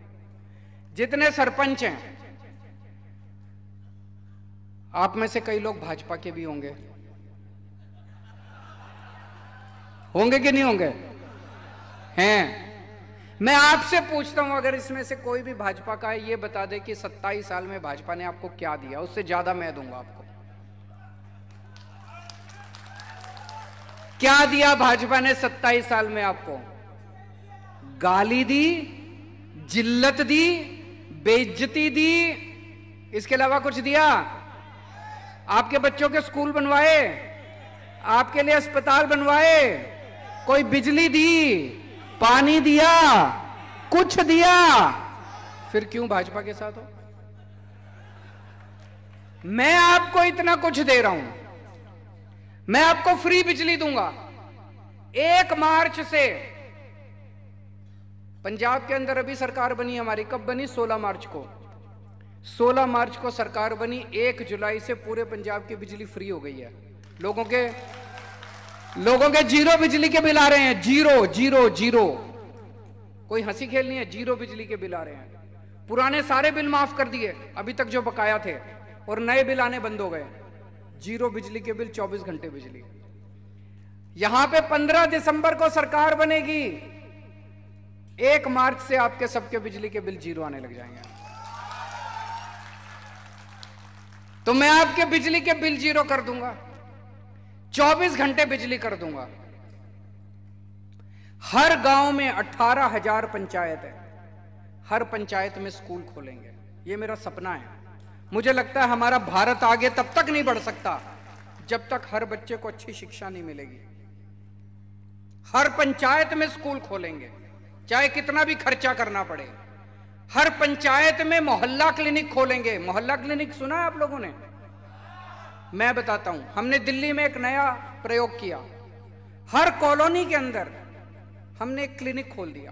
जितने सरपंच हैं आप में से कई लोग भाजपा के भी होंगे होंगे कि नहीं होंगे हैं मैं आपसे पूछता हूं अगर इसमें से कोई भी भाजपा का है ये बता दे कि 27 साल में भाजपा ने आपको क्या दिया उससे ज्यादा मैं दूंगा आपको क्या दिया भाजपा ने 27 साल में आपको गाली दी जिल्लत दी बेइज्जती दी इसके अलावा कुछ दिया आपके बच्चों के स्कूल बनवाए आपके लिए अस्पताल बनवाए कोई बिजली दी पानी दिया कुछ दिया फिर क्यों भाजपा के साथ हो मैं आपको इतना कुछ दे रहा हूं मैं आपको फ्री बिजली दूंगा एक मार्च से पंजाब के अंदर अभी सरकार बनी हमारी कब बनी 16 मार्च को 16 मार्च को सरकार बनी एक जुलाई से पूरे पंजाब की बिजली फ्री हो गई है लोगों के लोगों के जीरो बिजली के बिल आ रहे हैं जीरो जीरो जीरो कोई हंसी खेल नहीं है जीरो बिजली के बिल आ रहे हैं पुराने सारे बिल माफ कर दिए अभी तक जो बकाया थे और नए बिल आने बंद हो गए जीरो बिजली के बिल 24 घंटे बिजली यहां पे 15 दिसंबर को सरकार बनेगी एक मार्च से आपके सबके बिजली के बिल जीरो आने लग जाएंगे तो मैं आपके बिजली के बिल जीरो कर दूंगा 24 घंटे बिजली कर दूंगा हर गांव में अठारह हजार पंचायत है हर पंचायत में स्कूल खोलेंगे ये मेरा सपना है मुझे लगता है हमारा भारत आगे तब तक नहीं बढ़ सकता जब तक हर बच्चे को अच्छी शिक्षा नहीं मिलेगी हर पंचायत में स्कूल खोलेंगे चाहे कितना भी खर्चा करना पड़े हर पंचायत में मोहल्ला क्लिनिक खोलेंगे मोहल्ला क्लिनिक सुना है आप लोगों ने मैं बताता हूं हमने दिल्ली में एक नया प्रयोग किया हर कॉलोनी के अंदर हमने एक क्लिनिक खोल दिया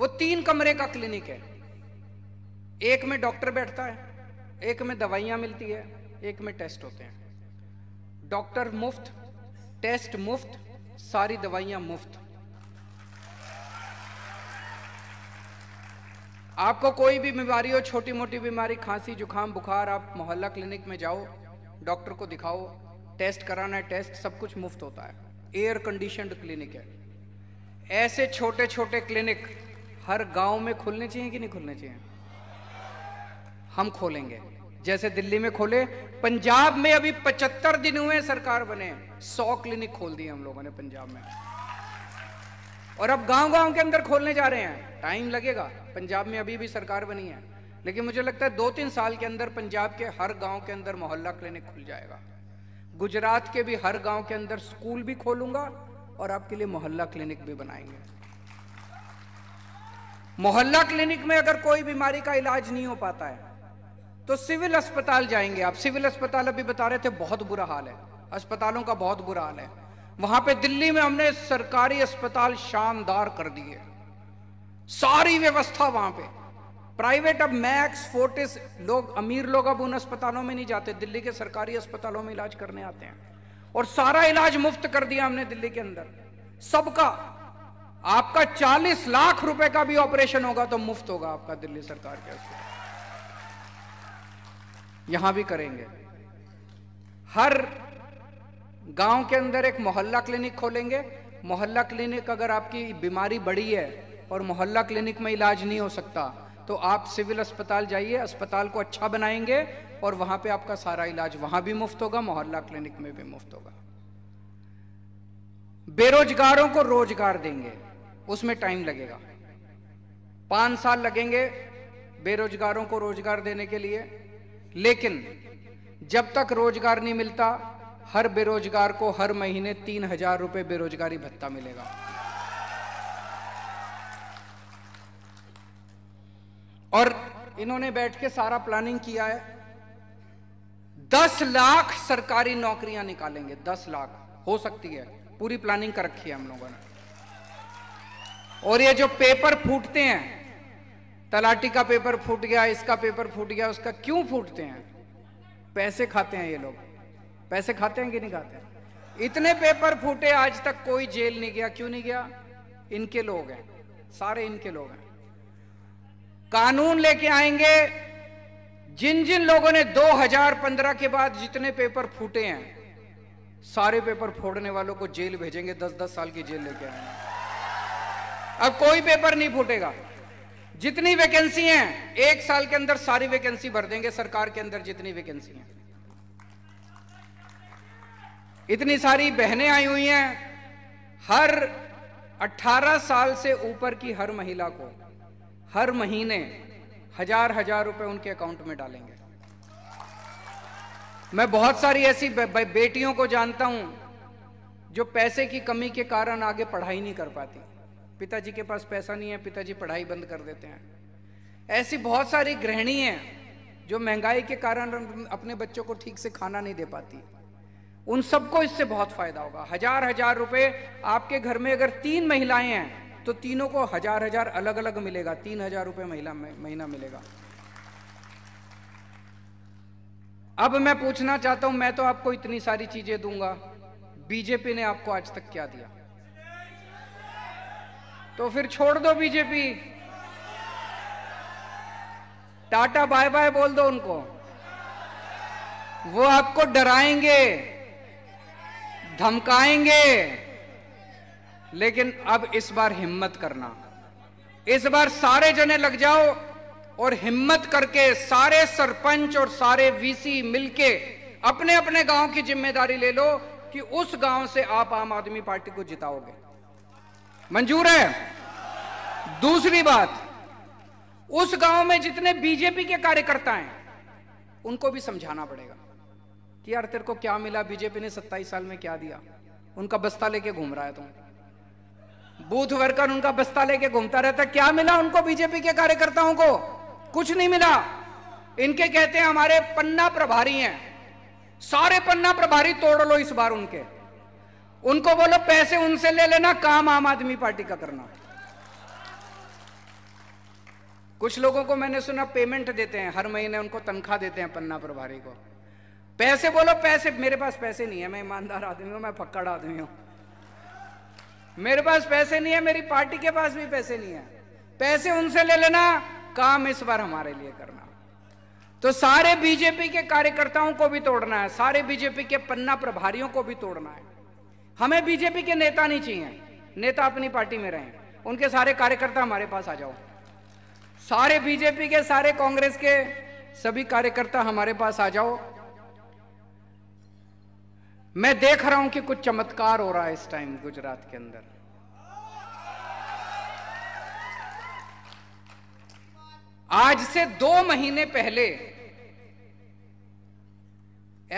वो तीन कमरे का क्लिनिक है एक में डॉक्टर बैठता है एक में दवाइयां मिलती है एक में टेस्ट होते हैं डॉक्टर मुफ्त टेस्ट मुफ्त सारी दवाइयां मुफ्त आपको कोई भी बीमारी हो छोटी मोटी बीमारी खांसी जुखाम बुखार आप मोहल्ला क्लिनिक में जाओ डॉक्टर को दिखाओ टेस्ट कराना है टेस्ट सब कुछ मुफ्त होता है एयर कंडीशनड क्लिनिक है ऐसे छोटे छोटे क्लिनिक हर गांव में खुलने चाहिए कि नहीं खुलने चाहिए हम खोलेंगे जैसे दिल्ली में खोले पंजाब में अभी पचहत्तर दिन हुए सरकार बने सौ क्लिनिक खोल दिए हम लोगों ने पंजाब में और अब गांव गांव के अंदर खोलने जा रहे हैं टाइम लगेगा पंजाब में अभी भी सरकार बनी है लेकिन मुझे लगता है दो तीन साल के अंदर पंजाब के हर गांव के अंदर मोहल्ला क्लिनिक खुल जाएगा गुजरात के भी हर गांव के अंदर स्कूल भी खोलूंगा और आपके लिए मोहल्ला क्लिनिक भी बनाएंगे मोहल्ला क्लिनिक में अगर कोई बीमारी का इलाज नहीं हो पाता है तो सिविल अस्पताल जाएंगे आप सिविल अस्पताल अभी बता रहे थे बहुत बुरा हाल है अस्पतालों का बहुत बुरा हाल है वहां पे दिल्ली में हमने सरकारी अस्पताल शानदार कर दिए सारी व्यवस्था वहां पे प्राइवेट अब मैक्स फोर्टिस लोग अमीर लोग अब उन अस्पतालों में नहीं जाते दिल्ली के सरकारी अस्पतालों में इलाज करने आते हैं और सारा इलाज मुफ्त कर दिया हमने दिल्ली के अंदर सबका आपका 40 लाख रुपए का भी ऑपरेशन होगा तो मुफ्त होगा आपका दिल्ली सरकार के अस्पताल यहां भी करेंगे हर गांव के अंदर एक मोहल्ला क्लिनिक खोलेंगे मोहल्ला क्लिनिक अगर आपकी बीमारी बड़ी है और मोहल्ला क्लिनिक में इलाज नहीं हो सकता तो आप सिविल अस्पताल जाइए अस्पताल को अच्छा बनाएंगे और वहां पे आपका सारा इलाज वहां भी मुफ्त होगा मोहल्ला क्लिनिक में भी मुफ्त होगा बेरोजगारों को रोजगार देंगे उसमें टाइम लगेगा पांच साल लगेंगे बेरोजगारों को रोजगार देने के लिए लेकिन जब तक रोजगार नहीं मिलता हर बेरोजगार को हर महीने तीन हजार रुपये बेरोजगारी भत्ता मिलेगा और इन्होंने बैठ के सारा प्लानिंग किया है दस लाख सरकारी नौकरियां निकालेंगे दस लाख हो सकती है पूरी प्लानिंग कर रखी है हम लोगों ने और ये जो पेपर फूटते हैं तलाटी का पेपर फूट गया इसका पेपर फूट गया उसका क्यों फूटते हैं पैसे खाते हैं ये लोग पैसे खाते हैं कि नहीं खाते हैं इतने पेपर फूटे आज तक कोई जेल नहीं गया क्यों नहीं गया इनके लोग हैं सारे इनके लोग हैं कानून लेके आएंगे जिन जिन लोगों ने 2015 के बाद जितने पेपर फूटे हैं सारे पेपर फोड़ने वालों को जेल भेजेंगे दस दस साल की जेल लेके आएंगे अब कोई पेपर नहीं फूटेगा जितनी वैकेंसी हैं एक साल के अंदर सारी वैकेंसी भर देंगे सरकार के अंदर जितनी वैकेंसी हैं इतनी सारी बहनें आई हुई हैं हर 18 साल से ऊपर की हर महिला को हर महीने हजार हजार रुपए उनके अकाउंट में डालेंगे मैं बहुत सारी ऐसी बे, बे, बेटियों को जानता हूं जो पैसे की कमी के कारण आगे पढ़ाई नहीं कर पाती पिताजी के पास पैसा नहीं है पिताजी पढ़ाई बंद कर देते हैं ऐसी बहुत सारी गृहिणी हैं जो महंगाई के कारण अपने बच्चों को ठीक से खाना नहीं दे पाती उन सबको इससे बहुत फायदा होगा हजार हजार रुपए आपके घर में अगर तीन महिलाएं हैं तो तीनों को हजार हजार अलग अलग मिलेगा तीन हजार रुपये महिला महीना मिलेगा अब मैं पूछना चाहता हूं मैं तो आपको इतनी सारी चीजें दूंगा बीजेपी ने आपको आज तक क्या दिया तो फिर छोड़ दो बीजेपी टाटा बाय बाय बोल दो उनको वो आपको डराएंगे धमकाएंगे लेकिन अब इस बार हिम्मत करना इस बार सारे जने लग जाओ और हिम्मत करके सारे सरपंच और सारे वीसी मिलके अपने अपने गांव की जिम्मेदारी ले लो कि उस गांव से आप आम आदमी पार्टी को जिताओगे मंजूर है दूसरी बात उस गांव में जितने बीजेपी के कार्यकर्ता हैं उनको भी समझाना पड़ेगा कि यार तेरे को क्या मिला बीजेपी ने सत्ताईस साल में क्या दिया उनका बस्ता लेके घूम रहा है तुम बूथ वर्कर उनका बस्ता लेके घूमता रहता क्या मिला उनको बीजेपी के कार्यकर्ताओं को कुछ नहीं मिला इनके कहते हैं हमारे पन्ना प्रभारी हैं सारे पन्ना प्रभारी तोड़ लो इस बार उनके उनको बोलो पैसे उनसे ले लेना काम आम आदमी पार्टी का करना कुछ लोगों को मैंने सुना पेमेंट देते हैं हर महीने उनको तनख्वाह देते हैं पन्ना प्रभारी को पैसे बोलो पैसे मेरे पास पैसे नहीं है मैं ईमानदार आदमी हूं मैं फक्कड़ आदमी हूं मेरे पास पैसे नहीं है मेरी पार्टी के पास भी पैसे नहीं है पैसे उनसे ले लेना काम इस बार हमारे लिए करना तो सारे बीजेपी के कार्यकर्ताओं को भी तोड़ना है सारे बीजेपी के पन्ना प्रभारियों को भी तोड़ना है हमें बीजेपी के नेता नहीं चाहिए नेता अपनी पार्टी में रहे उनके सारे कार्यकर्ता हमारे पास आ जाओ सारे बीजेपी के सारे कांग्रेस के सभी कार्यकर्ता हमारे पास आ जाओ मैं देख रहा हूं कि कुछ चमत्कार हो रहा है इस टाइम गुजरात के अंदर आज से दो महीने पहले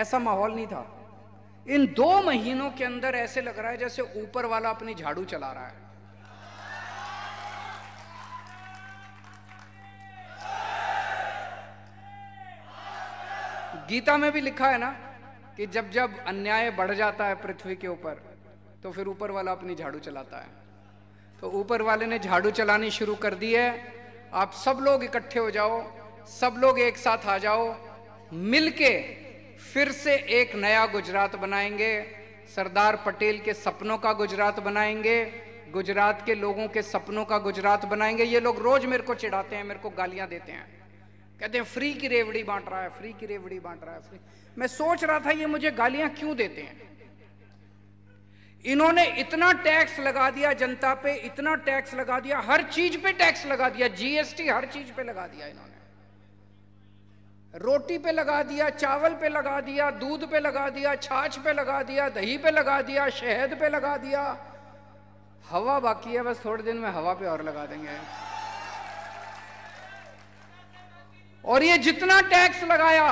ऐसा माहौल नहीं था इन दो महीनों के अंदर ऐसे लग रहा है जैसे ऊपर वाला अपनी झाड़ू चला रहा है गीता में भी लिखा है ना कि जब जब अन्याय बढ़ जाता है पृथ्वी के ऊपर तो फिर ऊपर वाला अपनी झाड़ू चलाता है तो ऊपर वाले ने झाड़ू चलानी शुरू कर दी है आप सब लोग इकट्ठे हो जाओ सब लोग एक साथ आ जाओ मिलके फिर से एक नया गुजरात बनाएंगे सरदार पटेल के सपनों का गुजरात बनाएंगे गुजरात के लोगों के सपनों का गुजरात बनाएंगे ये लोग रोज मेरे को चिढ़ाते हैं मेरे को गालियां देते हैं कहते हैं फ्री की रेवड़ी बांट रहा है फ्री की रेवड़ी बांट रहा है फ्री मैं सोच रहा था ये मुझे गालियां क्यों देते हैं इन्होंने इतना टैक्स लगा दिया जनता पे इतना टैक्स लगा दिया हर चीज पे टैक्स लगा दिया जीएसटी हर चीज पे लगा दिया इन्होंने रोटी पे लगा दिया चावल पे लगा दिया दूध पे लगा दिया छाछ पे लगा दिया दही पे लगा दिया शहद पे लगा दिया हवा बाकी है बस थोड़े दिन में हवा पे और लगा देंगे और ये जितना टैक्स लगाया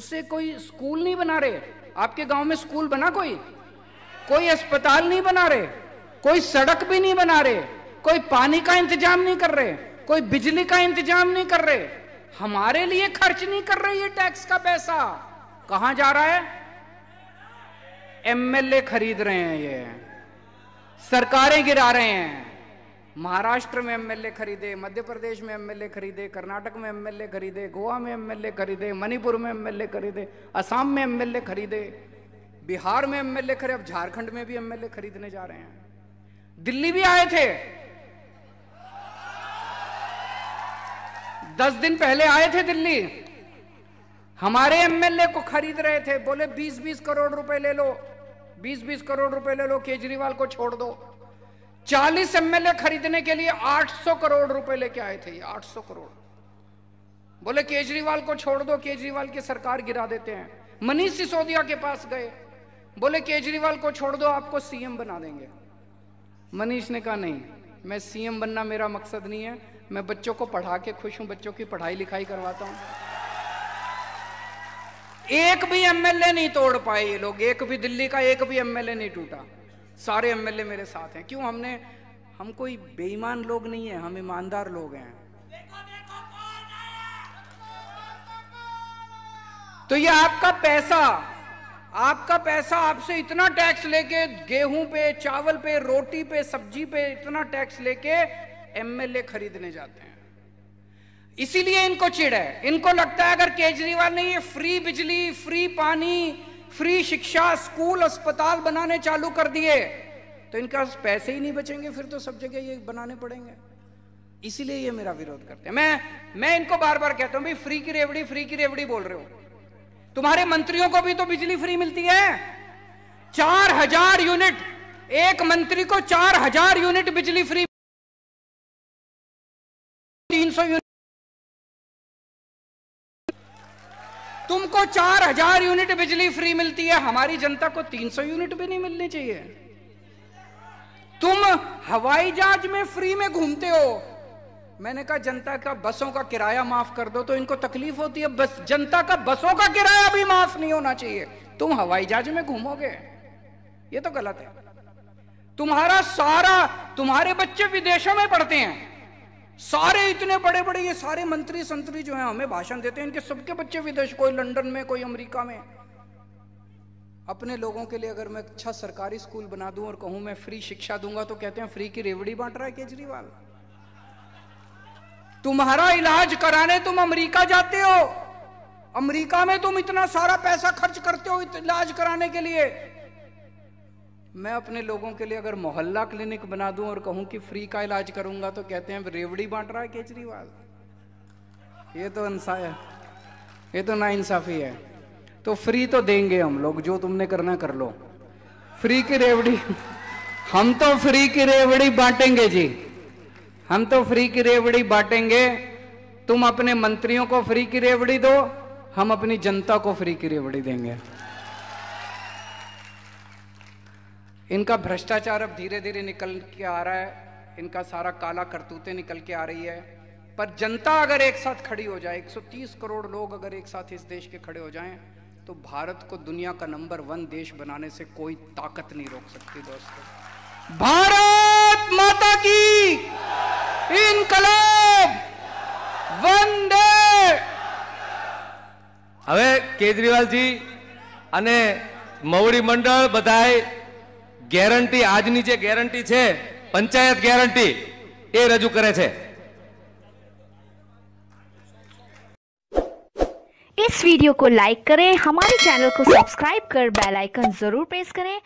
उससे कोई स्कूल नहीं बना रहे आपके गांव में स्कूल बना कोई कोई अस्पताल नहीं बना रहे कोई सड़क भी नहीं बना रहे कोई पानी का इंतजाम नहीं कर रहे कोई बिजली का इंतजाम नहीं कर रहे हमारे लिए खर्च नहीं कर रहे ये टैक्स का पैसा कहा जा रहा है एमएलए खरीद रहे हैं ये सरकारें गिरा रहे हैं महाराष्ट्र में एमएलए खरीदे मध्य प्रदेश में एमएलए खरीदे कर्नाटक में एमएलए खरीदे गोवा में एमएलए खरीदे मणिपुर में एमएलए खरीदे असम में एमएलए खरीदे बिहार में एमएलए खरीदे अब झारखंड में भी एमएलए खरीदने जा रहे हैं दिल्ली भी आए थे दस दिन पहले आए थे दिल्ली हमारे एमएलए को खरीद रहे थे बोले बीस बीस करोड़ रुपए ले लो बीस बीस करोड़ रुपए ले लो केजरीवाल को छोड़ दो 40 एमएलए खरीदने के लिए 800 करोड़ रुपए लेके आए थे ये 800 करोड़ बोले केजरीवाल को छोड़ दो केजरीवाल की सरकार गिरा देते हैं मनीष सिसोदिया के पास गए बोले केजरीवाल को छोड़ दो आपको सीएम बना देंगे मनीष ने कहा नहीं मैं सीएम बनना मेरा मकसद नहीं है मैं बच्चों को पढ़ा के खुश हूं बच्चों की पढ़ाई लिखाई करवाता हूं एक भी एमएलए नहीं तोड़ पाए ये लोग एक भी दिल्ली का एक भी एमएलए नहीं टूटा सारे एमएलए मेरे साथ हैं क्यों हमने हम कोई बेईमान लोग नहीं है हम ईमानदार लोग हैं तो ये आपका पैसा आपका पैसा आपसे इतना टैक्स लेके गेहूं पे चावल पे रोटी पे सब्जी पे इतना टैक्स लेके एमएलए खरीदने जाते हैं इसीलिए इनको चिड़ है इनको लगता है अगर केजरीवाल ने ये फ्री बिजली फ्री पानी फ्री शिक्षा स्कूल अस्पताल बनाने चालू कर दिए तो इनका पैसे ही नहीं बचेंगे फिर तो सब जगह ये बनाने पड़ेंगे इसीलिए ये मेरा विरोध करते हैं मैं मैं इनको बार बार कहता हूं भाई फ्री की रेवड़ी फ्री की रेवड़ी बोल रहे हो तुम्हारे मंत्रियों को भी तो बिजली फ्री मिलती है चार हजार यूनिट एक मंत्री को चार हजार यूनिट बिजली फ्री तीन सौ यूनिट तुमको चार हजार यूनिट बिजली फ्री मिलती है हमारी जनता को तीन सौ यूनिट भी नहीं मिलनी चाहिए तुम हवाई जहाज में फ्री में घूमते हो मैंने कहा जनता का बसों का किराया माफ कर दो तो इनको तकलीफ होती है बस जनता का बसों का किराया भी माफ नहीं होना चाहिए तुम हवाई जहाज में घूमोगे ये तो गलत है तुम्हारा सारा तुम्हारे बच्चे विदेशों में पढ़ते हैं सारे इतने बड़े बड़े ये सारे मंत्री संतरी जो हैं हमें भाषण देते हैं इनके सबके बच्चे विदेश कोई लंदन में कोई अमेरिका में अपने लोगों के लिए अगर मैं अच्छा सरकारी स्कूल बना दूं और कहूं मैं फ्री शिक्षा दूंगा तो कहते हैं फ्री की रेवड़ी बांट रहा है केजरीवाल तुम्हारा इलाज कराने तुम अमरीका जाते हो अमरीका में तुम इतना सारा पैसा खर्च करते हो इलाज कराने के लिए मैं अपने लोगों के लिए अगर मोहल्ला क्लिनिक बना दूं और कहूं कि फ्री का इलाज करूंगा तो कहते हैं रेवड़ी बांट रहा है केजरीवाल ये तो इंसाफ ये तो ना इंसाफी है तो फ्री तो देंगे हम लोग जो तुमने करना कर लो फ्री की रेवड़ी हम तो फ्री की रेवड़ी बांटेंगे जी हम तो फ्री की रेवड़ी बांटेंगे तुम अपने मंत्रियों को फ्री की रेवड़ी दो हम अपनी जनता को फ्री की रेवड़ी देंगे इनका भ्रष्टाचार अब धीरे धीरे निकल के आ रहा है इनका सारा काला करतूतें निकल के आ रही है पर जनता अगर एक साथ खड़ी हो जाए 130 करोड़ लोग अगर एक साथ इस देश के खड़े हो जाएं तो भारत को दुनिया का नंबर वन देश बनाने से कोई ताकत नहीं रोक सकती दोस्तों भारत माता की इनकलाब वंदे केजरीवाल जी अने મવડી मंडल બધાય ગેરંટી આજની જે ગેરંટી છે પંચાયત ગેરંટી એ રજૂ કરે છે इस वीडियो को लाइक करें हमारे चैनल को सब्सक्राइब कर बेल आइकन जरूर प्रेस करें